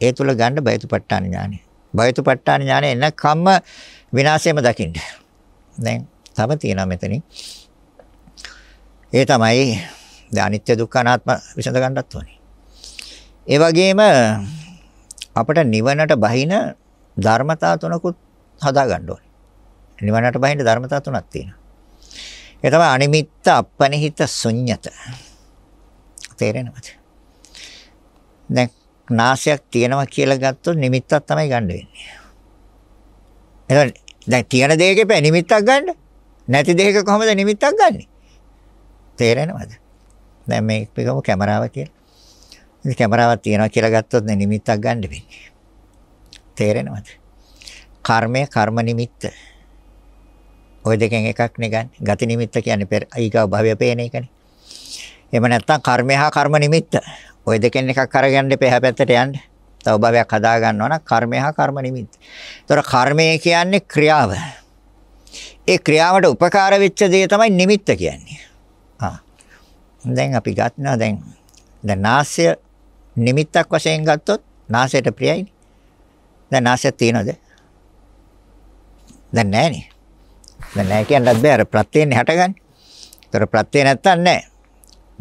ඒ තුල ගන්න බයතුපට්ඨාන ඥානය. බයතුපට්ඨාන ඥානය එන කම්ම විනාශයම දකින්න. දැන් තව තියෙනවා මෙතනින්. ඒ තමයි අනිත්‍ය දුක්ඛ අනාත්ම විසඳ ගන්නත් ඕනේ. ඒ වගේම අපට නිවනට බහින ධර්මතා තුනකුත් හදා ගන්න ඕනේ. නිවනට බහින ධර්මතා තුනක් තියෙනවා. ඒ තමයි අනිමිත්ත, අපනිහිත, ශුඤ්‍යත. තේරෙනවද? දැන් නාසයක් තියෙනවා කියලා ගත්තොත් නිමිත්තක් තමයි ගන්න වෙන්නේ. එහෙනම් දැන් තියෙන දෙයක එපා නිමිත්තක් ගන්න. නැති දෙයක කොහොමද නිමිත්තක් ගන්නෙ? තේරෙනවද? දැන් මේක පිටකම කැමරාව කියලා. ඉතින් කැමරාවක් තියනවා කියලා ගත්තොත් නේ නිමිත්තක් ගන්න වෙන්නේ. තේරෙනවද? කර්මය කර්ම නිමිත්ත. ওই දෙකෙන් එකක් නේ ගන්න. ගති නිමිත්ත කියන්නේ පෙර ඊගාව භවය පේන එකනේ. එහෙම නැත්නම් කර්මය හා කර්ම නිමිත්ත. ওই දෙකෙන් එකක් අරගන්න දෙපැහැ පැත්තට යන්න. තව භවයක් හදා ගන්නවා නම් කර්මය හා කර්ම නිමිත්ත. ඒතර කර්මය කියන්නේ ක්‍රියාව. ඒ ක්‍රියාවට උපකාර වෙච්ච දේ තමයි නිමිත්ත කියන්නේ. ආ. දැන් අපි ගන්නවා දැන් දැන් නාස්‍ය නිමිත්තක් වශයෙන් ගත්තොත් නාසයට ප්‍රියයිනේ. දැන් නාසය තියනද? දැන් නැහනේ. දැන් නැහැ කියන්නත් බෑ අර ප්‍රත්‍යයෙන් හැටගන්නේ. ඒතර ප්‍රත්‍යය නැත්තම් නැහැ.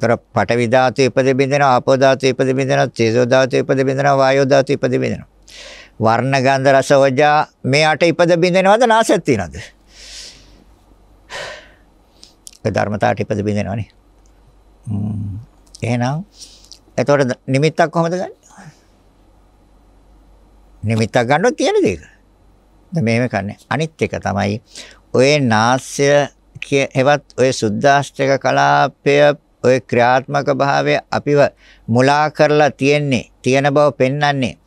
ඒතර පඨවි ධාතු ඉපද බින්දෙනවා, ආපෝ ධාතු ඉපද බින්දෙනවා, තේජෝ ධාතු ඉපද බින්දෙනවා, වායෝ ධාතු ඉපද බින්දෙනවා. වර්ණ ගන්ධ රස වජා මේ අට ඉපද බින්දෙනවද නාසය තියනද? ඒ ධර්මතාවට ඉපද බින්දෙනවනේ. එහෙනම් එතකොට නිමිත්තක් කොහමද ගන්නෙ? නිමිත්තක් ගන්නොත් කියන දේක. දැන් මෙහෙම කරන්නේ. අනිත් එක තමයි ඔය නාස්‍ය හෙවත් ඔය සුද්දාස්ත්‍රක කලාපය ඔය ක්‍රියාත්මක භාවය අපිව මුලා කරලා තියෙන්නේ. තියෙන බව පෙන්වන්නේ.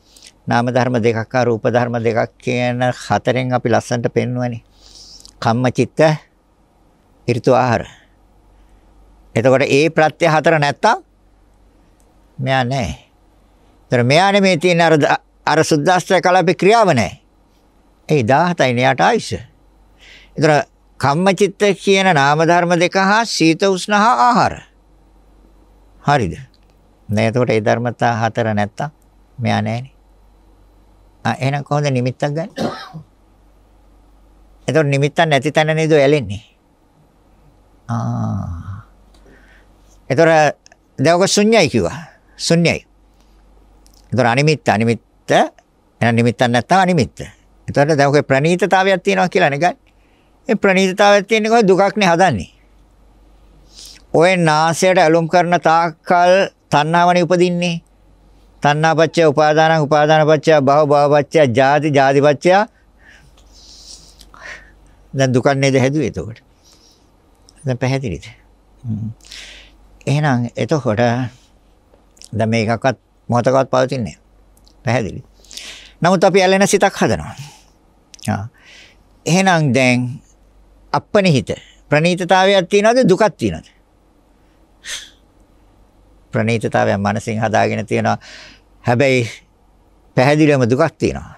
නාම ධර්ම දෙකක් ආ රූප ධර්ම දෙකක් කියන හතරෙන් අපි ලස්සන්ට පෙන්වන්නේ. කම්මචිත්ත ඍතු ආහාර. එතකොට ඒ ප්‍රත්‍ය හතර නැත්තම් මෙයා නැහැ. ඒතර මෙයානේ මේ තියෙන අර අර සුද්දාස්ත්‍ය කලාපේ ක්‍රියාව නැහැ. ඒ 17යි න්යාට ආයිස. ඒතර කම්මචිත්ත කියන නාම ධර්ම දෙක හා සීත උෂ්ණ හා ආහාර. හරිද? නෑ එතකොට ඒ ධර්මතා හතර නැත්තම් මෙයා නැහනේ. ආ එහෙනම් කොහොමද නිමිත්තක් ගන්න? එතකොට නිමිත්තක් නැති තැන නේද ඇලෙන්නේ? ආ. එතකොට දැන් ඔක ශුන්‍යයි කිව්වා. ශුන්‍යයි. ඒතර අනිමිත්ත අනිමිත්ත එහෙනම් නිමිත්තක් නැත්තම් අනිමිත්ත. ඒතකොට දැන් ඔකේ ප්‍රණීතතාවයක් තියෙනවා කියලා නේද? ඒ ප්‍රණීතතාවයක් තියෙන්නේ කොහොමද දුකක් නේ හදන්නේ. ඔය නාසයට ඇලුම් කරන තාක්කල් තණ්හාවනේ උපදින්නේ. තණ්හාපච්චය උපාදාන උපාදානපච්චය භව භවපච්චය ජාති ජාතිපච්චය දැන් දුක නේද හැදුවේ එතකොට. දැන් පැහැදිලිද? එහෙනම් එතකොට දැන් මේකක්වත් මොහතකවත් පවතින්නේ නැහැ. පැහැදිලි. නමුත් අපි ඇලෙන සිතක් හදනවා. ආ. එහෙනම් දැන් අපනිහිත ප්‍රණීතතාවයක් තියනවද දුකක් තියනවද? ප්‍රණීතතාවය මනසින් හදාගෙන තියනවා. හැබැයි පැහැදිලිවම දුකක් තියනවා.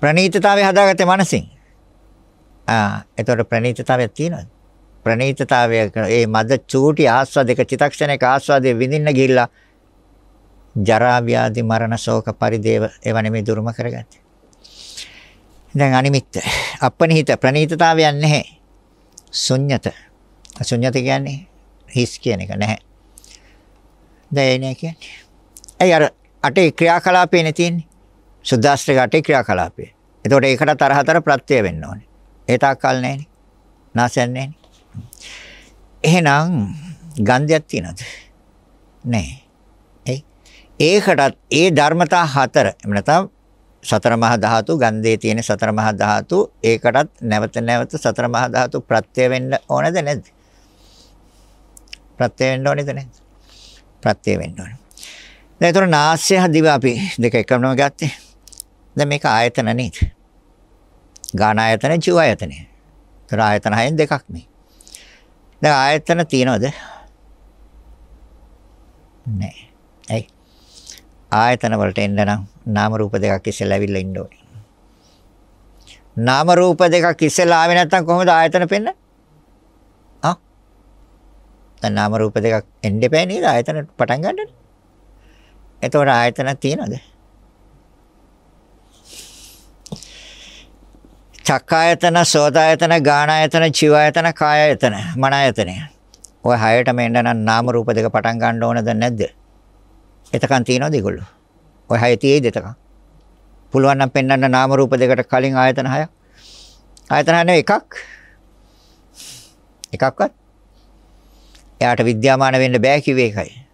ප්‍රණීතතාවය හදාගත්තේ මනසින්. ආ, එතකොට ප්‍රණීතතාවයක් තියනවද? ප්‍රණීතතාවය ඒ මද චූටි ආස්වාදයක චිතක්ෂණයක ආස්වාදයේ විඳින්න ගිහිල්ලා ජරා ව්‍යාධි මරණ ශෝක පරිදේව ඒවා නෙමෙයි දුරුම කරගත්තේ. දැන් අනිමිත්ත අපනිහිත ප්‍රණීතතාවයක් නැහැ. ශුන්්‍යත. ශුන්්‍යත කියන්නේ හිස් කියන එක නැහැ. දැන් ඒ කියන්නේ. ඒ අර අටේ ක්‍රියාකලාපේනේ තියෙන්නේ. සුද්දාස්ත්‍රක අටේ ක්‍රියාකලාපේ. එතකොට ඒකට තරහතර ප්‍රත්‍ය වෙන්න ඕනේ. ඒ තාක්කල් නැහැනේ. නාසයන් නැහැනේ. එහෙනම් ගන්ධයක් තියනද? නැහැ. එයි. ඒකටත් ඒ ධර්මතා හතර එහෙම නැත්නම් සතර මහා ධාතු ගන්ධයේ තියෙන සතර මහා ධාතු ඒකටත් නැවත නැවත සතර මහා ධාතු ප්‍රත්‍ය වෙන්න ඕනද නැද්ද? ප්‍රත්‍ය වෙන්න ඕනේද නැද්ද? ප්‍රත්‍ය වෙන්න ඕනේ. දැන් ඒතර නාස්‍ය දිව අපි දෙක එකම ගත්තේ. දැන් මේක ආයතන නේද? ගාන ආයතන, චිව ආයතන. ඒතර ආයතන හයෙන් දෙකක් මේ. දැන් ආයතන තියනවද? නැහැ. ඇයි? ආයතන වලට එන්න නම් නාම රූප දෙකක් ඉස්සෙල්ලා ඇවිල්ලා ඉන්න ඕනේ. නාම රූප දෙකක් ඉස්සෙල්ලා ආවේ නැත්නම් කොහොමද ආයතන පෙන්වන්නේ? ආ? දැන් නාම රූප දෙකක් එන්න එපා නේද ආයතන පටන් ගන්නද? එතකොට ආයතන තියනවද? චක්කායතන, සෝදායතන, ගානායතන, චිවායතන, කායයතන, මනායතන. ඔය හයටම එන්න නම් නාම රූප දෙක පටන් ගන්න ඕනද නැද්ද? එතකන් තියනවද ඒගොල්ලෝ? ඔය හය තියෙයිද එතකන්? පුළුවන් නම් පෙන්වන්න නාම රූප දෙකට කලින් ආයතන හයක්. ආයතන හය එකක්. එකක්වත්. එයාට විද්‍යාමාන වෙන්න බෑ කිව්වේ ඒකයි.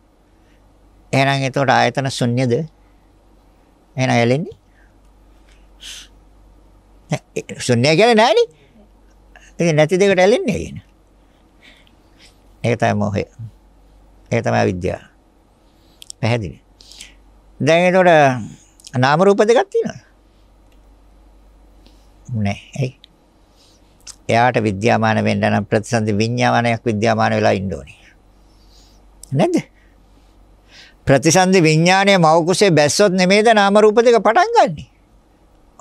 එහෙනම් එතකොට ආයතන ශුන්‍යද? එහෙනම් ඇලෙන්නේ? නෑ ශුන්‍ය කියන්නේ නෑනේ. ඒක නැති දෙකට ඇලෙන්නේ කියන. ඒක තමයි මොහය. ඒක තමයි අවිද්‍යාව. පැහැදිලි. දැන් එතකොට නාම රූප දෙකක් තියෙනවා. නෑ. ඒ එයාට විද්‍යාමාන වෙන්න නම් ප්‍රතිසන්ද විඤ්ඤාණයක් විද්‍යාමාන වෙලා ඉන්න ඕනේ. නේද? ප්‍රතිසන්ද විඥානයේ මෞකසේ බැස්සොත් නෙමේද නාම රූප දෙක පටන් ගන්නෙ.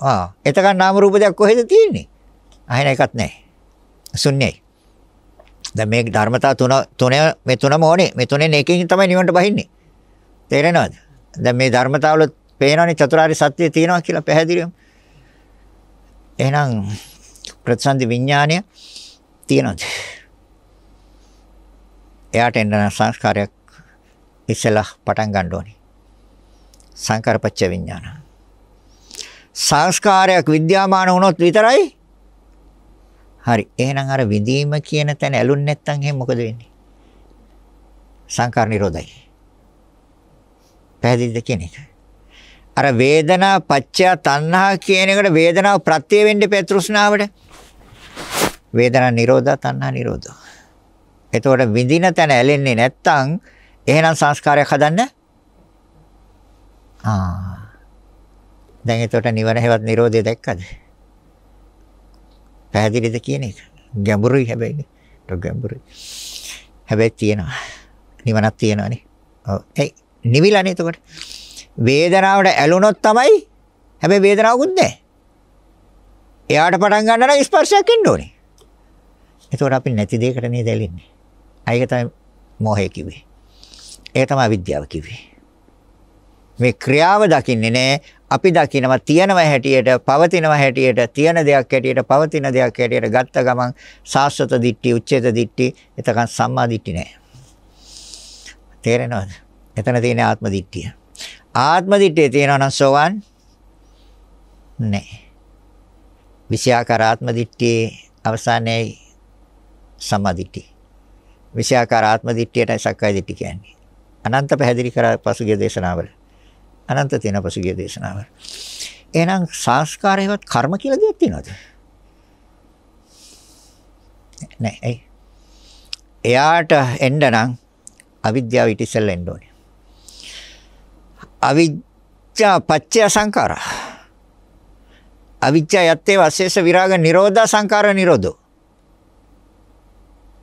ආ. එතකන් නාම රූප දෙයක් කොහෙද තියෙන්නේ? අහින එකක් නැහැ. ශුන්‍යයි. දැන් මේ ධර්මතා තුන තුන මේ තුනම ඕනේ. මේ තුනෙන් එකකින් තමයි නිවන්ට බහින්නේ. තේරෙනවද? දැන් මේ ධර්මතාවල පේනවනේ චතුරාර්ය සත්‍ය තියෙනවා කියලා පැහැදිලිවම. එහෙනම් ප්‍රතිසන්දි විඥානය තියෙනවද? එයාට එන්න සංස්කාරයක් ඉස්සලා පටන් ගන්න ඕනේ. සංකාරපච්ච විඥානය සංස්කාරයක් විද්‍යාමාන වුණොත් විතරයි හරි එහෙනම් අර විඳීම කියන තැන ඇලුන්නේ නැත්නම් එහෙන් මොකද වෙන්නේ සංකාර නිරෝධයි පැහැදිලිද කියන එක අර වේදනා පච්චය තණ්හා කියන එකට වේදනාව ප්‍රත්‍ය වෙන්නේ පෙත්‍රුස්නාවට වේදනා නිරෝධා තණ්හා නිරෝධා එතකොට විඳින තැන ඇලෙන්නේ නැත්නම් එහෙනම් සංස්කාරයක් හදන්න ආ දැන් එතකොට නිවන හැවත් Nirodhe දැක්කද? පැහැදිලිද කියන එක? ගැඹුරුයි හැබැයි. ඒක ගැඹුරුයි. හැබැයි තියෙනවා. නිවනක් තියෙනවානේ. ඔව්. ඒ නිවිලානේ එතකොට. වේදනාවට ඇලුනොත් තමයි හැබැයි වේදනාවකුත් නැහැ. එයාට පටන් ගන්න නම් ස්පර්ශයක් එන්න ඕනේ. එතකොට අපි නැති දෙයකට නේද ඇලෙන්නේ. ඒක තමයි මෝහය කිව්වේ. ඒක තමයි විද්‍යාව කිව්වේ. මේ ක්‍රියාව දකින්නේ නැහැ අපි දකිනවා තියෙනව හැටියට පවතිනව හැටියට තියෙන දෙයක් හැටියට පවතින දෙයක් හැටියට ගත්ත ගමන් සාස්වත දිට්ඨි උච්ඡේද දිට්ඨි එතකන් සම්මා දිට්ඨි නෑ තේරෙනවද එතන තියෙන ආත්ම දිට්ඨිය ආත්ම දිට්ඨිය තියෙනවා නම් සෝවන් නෑ විෂයාකාර ආත්ම දිට්ඨියේ අවසානයේ සම්මා දිට්ඨිය විෂයාකාර ආත්ම දිට්ඨියටයි සක්කාය දිට්ඨිය කියන්නේ අනන්ත පැහැදිලි කර පසුගිය දේශනාවල අනන්ත තියෙන පසුගිය දේශනාවල. එහෙනම් සංස්කාරයවත් කර්ම කියලා දෙයක් තියෙනවද? නෑ ඒ. එයාට එන්න නම් අවිද්‍යාව ඊට ඉස්සෙල්ලා එන්න ඕනේ. අවිද්‍යා පත්‍ය සංඛාරා. අවිද්‍යා යත්තේ වශේෂ විරාග නිරෝධා සංඛාර නිරෝධෝ.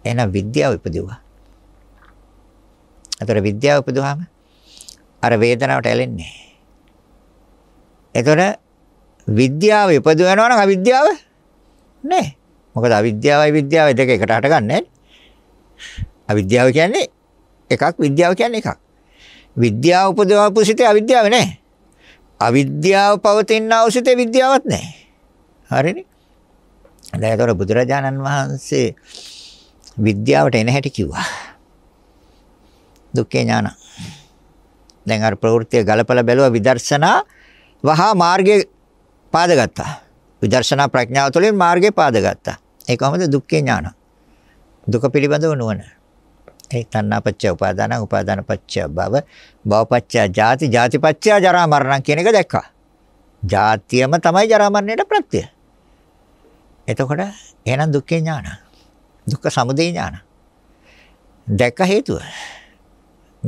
එහෙනම් විද්‍යාව ඉපදෙවුවා. අතර විද්‍යාව උපදවාම අර වේදනාවට ඇලෙන්නේ. එතකොට විද්‍යාව ඉපදු වෙනවා නම් අවිද්‍යාව නෑ. මොකද අවිද්‍යාවයි විද්‍යාවයි දෙක එකට හටගන්නේ. අවිද්‍යාව කියන්නේ එකක් විද්‍යාව කියන්නේ එකක්. විද්‍යාව උපදවපු සිතේ අවිද්‍යාව නෑ. අවිද්‍යාව පවතිනා වූ සිතේ විද්‍යාවක් නෑ. හරිනේ? දැන් ඒතර බුදුරජාණන් වහන්සේ විද්‍යාවට එන හැටි කිව්වා. දුක්ඛේ ඥානං දැන් අර ප්‍රවෘත්තිය ගලපලා බැලුවා විදර්ශනා වහා මාර්ගයේ පාදගත්තා. විදර්ශනා ප්‍රඥාව තුළින් මාර්ගයේ පාදගත්තා. ඒ කොහොමද දුක්ඛේ ඥාන. දුක පිළිබඳව නුවණ. ඒ තණ්හාපච්චය උපාදාන උපාදානපච්චය භව භවපච්චය ජාති ජාතිපච්චය ජරා මරණ කියන එක දැක්කා. ජාතියම තමයි ජරා මරණයට ප්‍රත්‍ය. එතකොට එහෙනම් දුක්ඛේ ඥාන. දුක්ඛ සමුදය ඥාන. දැක්ක හේතුව.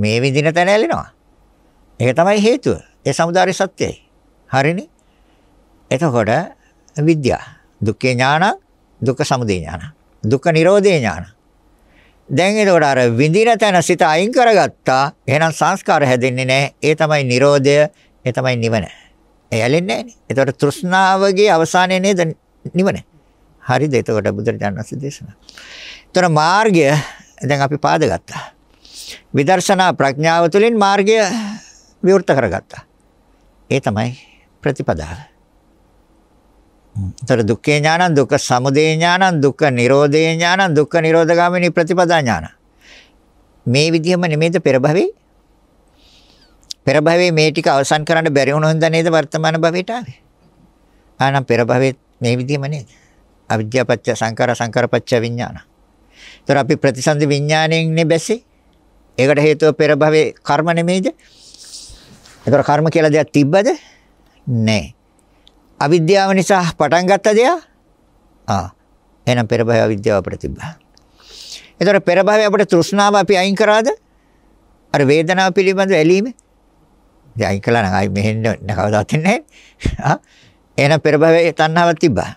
මේ විදිහට තැන ඇලෙනවා. ඒක තමයි හේතුව. ඒ samudāri සත්‍යයි. හරිනේ? එතකොට විද්‍යා දුක්ඛේ ඥාන දුක්ඛ සමුදය ඥාන දුක්ඛ නිරෝධේ ඥාන දැන් එතකොට අර විඳින තැන සිත අයින් කරගත්තා එහෙනම් සංස්කාර හැදෙන්නේ නැහැ ඒ තමයි නිරෝධය ඒ තමයි නිවන ඒ ඇලෙන්නේ නැහැ එතකොට තෘෂ්ණාවගේ අවසානය නේද නිවන හරිද එතකොට බුදුරජාණන් වහන්සේ දේශනා එතකොට මාර්ගය දැන් අපි පාදගත්තා විදර්ශනා ප්‍රඥාව තුළින් මාර්ගය විවෘත කරගත්තා. ඒ තමයි ප්‍රතිපදාව. තර දුක්ඛේ ඥානං දුක්ඛ සමුදය ඥානං දුක්ඛ නිරෝධේ ඥානං දුක්ඛ නිරෝධගාමිනී ප්‍රතිපදා ඥානං. මේ විදිහම නෙමෙයිද පෙර භවයේ? පෙර භවයේ මේ ටික අවසන් කරන්න බැරි වුණොත් හින්දා නේද වර්තමාන භවයට ආවේ? ආනම් පෙර භවයේ මේ විදිහම නේද? අවිද්‍යාපච්ච සංකාර සංකාරපච්ච විඥාන. ඒතර අපි ප්‍රතිසන්දි විඥාණයෙන් නේ බැසි. ඒකට හේතුව පෙර භවයේ කර්ම නෙමෙයිද? ඒතර කර්ම කියලා දෙයක් තිබ්බද? නැහැ. අවිද්‍යාව නිසා පටන් ගත්ත දෙයක්? ආ. එහෙනම් පෙර භවය අවිද්‍යාව අපිට තිබ්බා. ඒතර පෙර භවය අපිට තෘෂ්ණාව අපි අයින් කරාද? අර වේදනාව පිළිබඳ ඇලීම? දැන් අයින් කළා නම් අයි මෙහෙන්න කවදාවත් නැහැ. ආ. එහෙනම් පෙර භවයේ තණ්හාවක් තිබ්බා.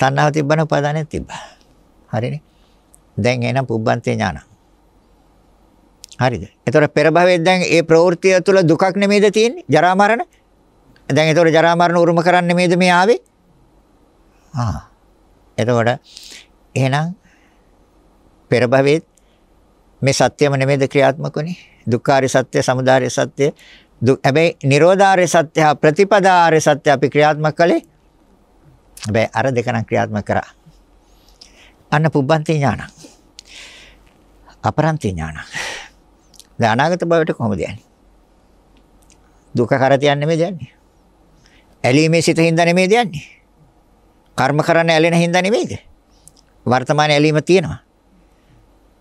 තණ්හාව තිබ්බන උපාදානයක් තිබ්බා. හරිනේ. දැන් එහෙනම් පුබ්බන්තේ ඥානක්. හරිද? එතකොට පෙර භවයේ දැන් ඒ ප්‍රවෘත්තිය තුළ දුකක් නෙමෙයිද තියෙන්නේ? ජරා මරණ. දැන් එතකොට ජරා මරණ උරුම කරන්නේ නෙමෙයිද මේ ආවේ? ආ. එතකොට එහෙනම් පෙර භවයේ මේ සත්‍යම නෙමෙයිද ක්‍රියාත්මක වෙන්නේ? දුක්ඛාරය සත්‍ය, සමුදාය සත්‍ය, හැබැයි නිරෝධාරය සත්‍ය හා ප්‍රතිපදාාරය සත්‍ය අපි ක්‍රියාත්මක කළේ. හැබැයි අර දෙක නම් ක්‍රියාත්මක කරා. අන්න පුබ්බන්ති ඥානං. අපරන්ති ඥානං. දැන් අනාගත භවයට කොහොමද යන්නේ? දුක කර තියන්නේ නෙමෙයි යන්නේ. ඇලීමේ සිත හින්දා නෙමෙයි යන්නේ. කර්ම කරන්න ඇලෙන හින්දා නෙමෙයිද? වර්තමාන ඇලීම තියෙනවා.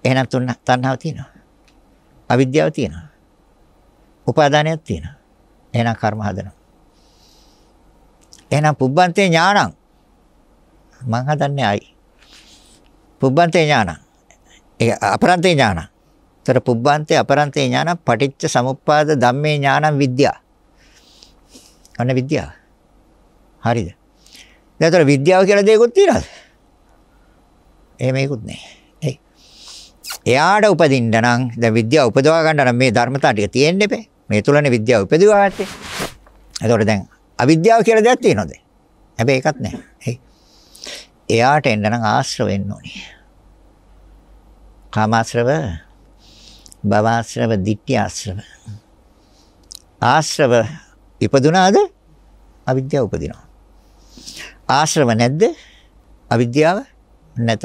එහෙනම් තුන්න තණ්හාව තියෙනවා. අවිද්‍යාව තියෙනවා. උපාදානයක් තියෙනවා. එහෙනම් කර්ම හදනවා. එහෙනම් පුබ්බන්තේ ඥානං මං හදන්නේ ආයි. පුබ්බන්තේ ඥානං. ඒ අපරන්තේ ඥානං. තර පුබ්බන්තේ අපරන්තේ ඥානං පටිච්ච සමුප්පාද ධම්මේ ඥානං විද්‍යා. අනේ විද්‍යාව. හරිද? දැන් ඒතර විද්‍යාව කියලා දෙයක්වත් තියනද? එහෙම ඒකුත් නැහැ. ඒ. එයාට උපදින්න නම් දැන් විද්‍යාව උපදවා ගන්න නම් මේ ධර්මතා ටික තියෙන්න එපේ. මේ තුලනේ විද්‍යාව උපදවා ගත්තේ. ඒතකොට දැන් අවිද්‍යාව කියලා දෙයක් තියෙනවද? හැබැයි ඒකත් නැහැ. ඒ. එයාට එන්න නම් ආශ්‍රව වෙන්න ඕනේ. කාමාශ්‍රව භවආශ්‍රව, ditthi ආශ්‍රව. ආශ්‍රව ඉපදුනාද? අවිද්‍යාව උපදිනවා. ආශ්‍රව නැද්ද? අවිද්‍යාව නැත.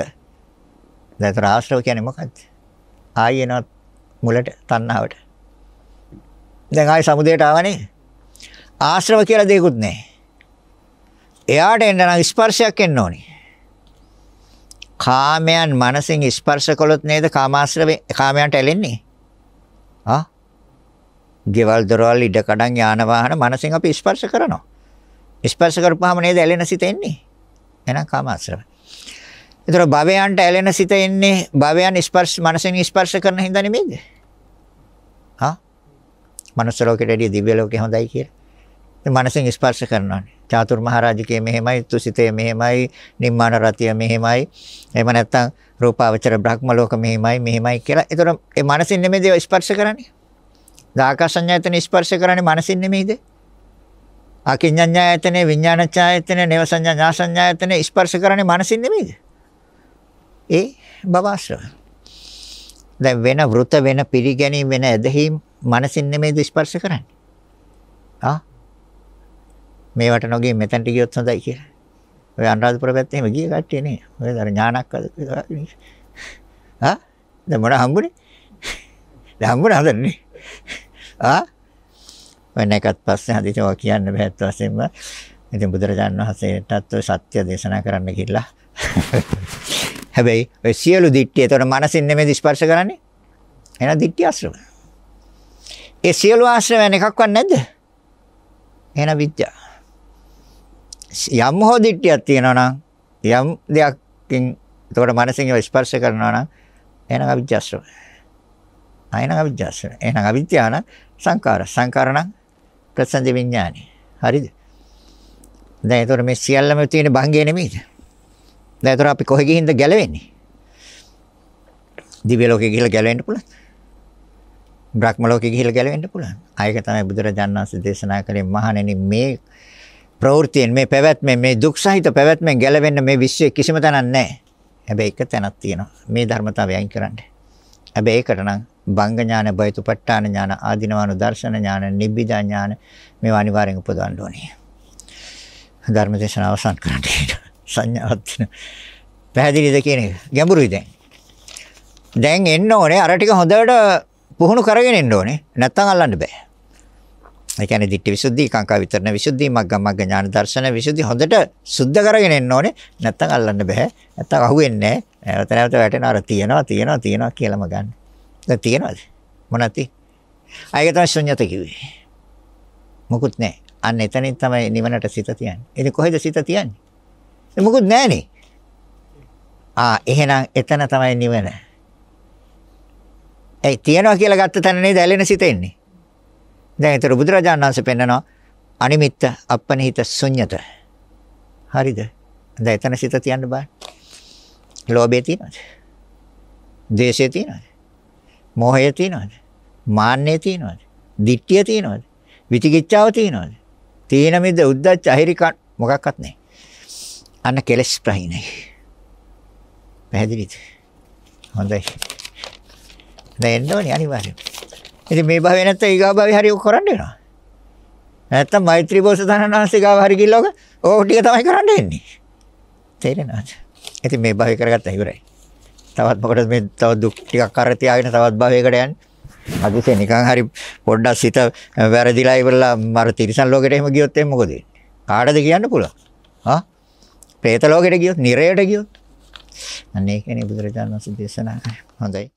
දැන් ආශ්‍රව කියන්නේ මොකද්ද? ආයෙ එනවා මුලට තණ්හාවට. දැන් ආයෙ සමුදයට ආවනේ. ආශ්‍රව කියලා දෙයක්වත් නැහැ. එයාට එන්න නම් ස්පර්ශයක් එන්න ඕනේ. කාමයන් මනසින් ස්පර්ශ කළොත් නේද කාමාශ්‍රවේ කාමයන්ට ඇලෙන්නේ? ගෙවල් දොරවල් ඉඩ කඩන් යාන වාහන මනසෙන් අපි ස්පර්ශ කරනවා. ස්පර්ශ කරපුවාම නේද ඇලෙන සිත එන්නේ. එහෙනම් කාම ආශ්‍රව. ඒතර භවයන්ට ඇලෙන සිත එන්නේ භවයන් ස්පර්ශ මනසෙන් ස්පර්ශ කරන හින්දා නෙමෙයිද? හා? මනුස්ස ලෝකෙට වැඩිය දිව්‍ය ලෝකේ හොඳයි කියලා. මනසෙන් ස්පර්ශ කරනවානේ. චාතුරු මහරජකේ මෙහෙමයි, තුසිතේ මෙහෙමයි, නිම්මාන රතිය මෙහෙමයි. එහෙම නැත්නම් රූපාවචර බ්‍රහ්ම ලෝක මෙහෙමයි, මෙහෙමයි කියලා. ඒතර ඒ මනසින් නෙමෙයිද ස්පර්ශ කරන්නේ? ආකාසඤ්ඤායතන ස්පර්ශ කරන්නේ මනසින් නෙමෙයිද? අකිඤ්ඤඤ්ඤායතනේ විඥානඤ්ඤායතනේ නේවසඤ්ඤා ඥාසඤ්ඤායතනේ ස්පර්ශ කරන්නේ මනසින් නෙමෙයිද? ඒ භවශ්‍රව. දැන් වෙන වෘත වෙන පිරිගැනීම වෙන ඇදහිීම් මනසින් නෙමෙයිද ස්පර්ශ කරන්නේ? ආ මේවට නොගිය මෙතනට ගියොත් හොඳයි කියලා. ඔය අනුරාධපුර පැත්තේ එහෙම ගිය කට්ටිය නේ. ඔය දර ඥානක් අද ආ දැන් මොන හම්බුනේ? දැන් හම්බුනේ හදන්නේ. ආ වෙනකත් පස්සේ හදිසියව කියන්න බෑ වශයෙන්ම ඉතින් බුදුරජාණන් වහන්සේටත් ඔය සත්‍ය දේශනා කරන්න කියලා හැබැයි ඔය සියලු දිට්ඨිය ඒතර මනසින් නෙමෙයි ස්පර්ශ කරන්නේ එහෙනම් දිට්ඨි ආශ්‍රම ඒ සියලු ආශ්‍රමයන් එකක්වත් නැද්ද එහෙනම් විද්‍යා යම් හෝ දිට්ඨියක් තියෙනවා නම් යම් දෙයක්කින් එතකොට මනසින් ඒව ස්පර්ශ කරනවා නම් එහෙනම් අවිජ්ජාශ්‍රම. ආයෙනම් අවිජ්ජාශ්‍රම. එහෙනම් අවිද්‍යාව නම් සංඛාර. සංඛාර නම් ප්‍රසන්දි විඥානේ. හරිද? දැන් ඒතර මේ සියල්ලම තියෙන භංගය නෙමෙයිද? දැන් ඒතර අපි කොහෙ ගිහින්ද ගැලවෙන්නේ? දිව්‍ය ලෝකෙ ගිහිල්ලා ගැලවෙන්න පුළුවන්. බ්‍රහ්ම ලෝකෙ ගිහිල්ලා ගැලවෙන්න පුළුවන්. ආයක තමයි බුදුරජාණන් වහන්සේ දේශනා කළේ මහණෙනි මේ ප්‍රවෘත්තියෙන් මේ පැවැත්මෙන් මේ දුක් සහිත පැවැත්මෙන් ගැලවෙන්න මේ විශ්වයේ කිසිම තැනක් නැහැ. හැබැයි එක තැනක් තියෙනවා. මේ ධර්මතාවය අයින් කරන්න. හැබැයි ඒකට නම් භංග ඥාන, බයතුපට්ඨාන ඥාන, ආධිනවානු දර්ශන ඥාන, නිබ්බිදා ඥාන මේවා අනිවාර්යෙන් උපදවන්න ඕනේ. ධර්ම දේශනාව අවසන් කරන්න සංඥාවක් තියෙන. පැහැදිලිද කියන එක? ගැඹුරුයි දැන්. දැන් එන්න ඕනේ අර ටික හොඳට පුහුණු කරගෙන එන්න ඕනේ. නැත්තම් අල්ලන්න බෑ. ඒ කියන්නේ ditthi visuddhi, කාංකා විතරණ visuddhi, මග්ග මග්ග ඥාන දර්ශන visuddhi හොඳට සුද්ධ කරගෙන එන්න ඕනේ. නැත්තම් අල්ලන්න බෑ. නැත්තම් අහුවෙන්නේ නැහැ. නැවත නැවත වැටෙනවා. අර තියනවා, තියනවා, තියනවා කියලාම ගන්න. දැන් තියනවද? මොනවද? ඒක තමයි ශුන්්‍යත කිව්වේ. මොකුත් නැහැ. අන්න එතනින් තමයි නිවනට සිත තියන්නේ. ඉතින් කොහෙද සිත තියන්නේ? මොකුත් නැහනේ. ආ එහෙනම් එතන තමයි නිවන. ඒ තියනවා කියලා ගත්ත තැන නේද ඇලෙන සිත එන්නේ. දැන් ඒතර බුදුරජාණන් වහන්සේ පෙන්නනවා අනිමිත්ත අපනිහිත ශුන්්‍යත. හරිද? දැන් එතන සිත තියන්න බෑ. ලෝභය තියනද? දේශය තියනද? මොහය තියෙනවද? මාන්නය තියෙනවද? දිට්ඨිය තියෙනවද? විචිකිච්ඡාව තියෙනවද? තීන මිද උද්දච්ච අහිරික මොකක්වත් නැහැ. අන්න කෙලස් ප්‍රහිණයි. පැහැදිලිද? හොඳයි. දැන් එන්න ඕනේ අනිවාර්යෙන්. ඉතින් මේ භවය නැත්නම් ඊගා භවය හරි ඔක කරන්න වෙනවා. නැත්නම් මෛත්‍රී බෝසතාණන් වහන්සේ ගාව හරි ගිහිල්ලා ඔක ඕක ටික තමයි කරන්න වෙන්නේ. තේරෙනවද? ඉතින් මේ භවය කරගත්තා ඉවරයි. තවත් මොකටද මේ තව දුක් ටිකක් අර තියාගෙන තවත් භවයකට යන්නේ. අදිසේ නිකන් හරි පොඩ්ඩක් සිත වැරදිලා ඉවරලා මර තිරිසන් ලෝකෙට එහෙම ගියොත් එහෙම මොකද වෙන්නේ? කාටද කියන්න පුළුවන්? ආ? പ്രേත ලෝකෙට ගියොත්, නිරයට ගියොත්. අන්න ඒකනේ බුදුරජාණන් වහන්සේ දේශනා කරේ. හොඳයි.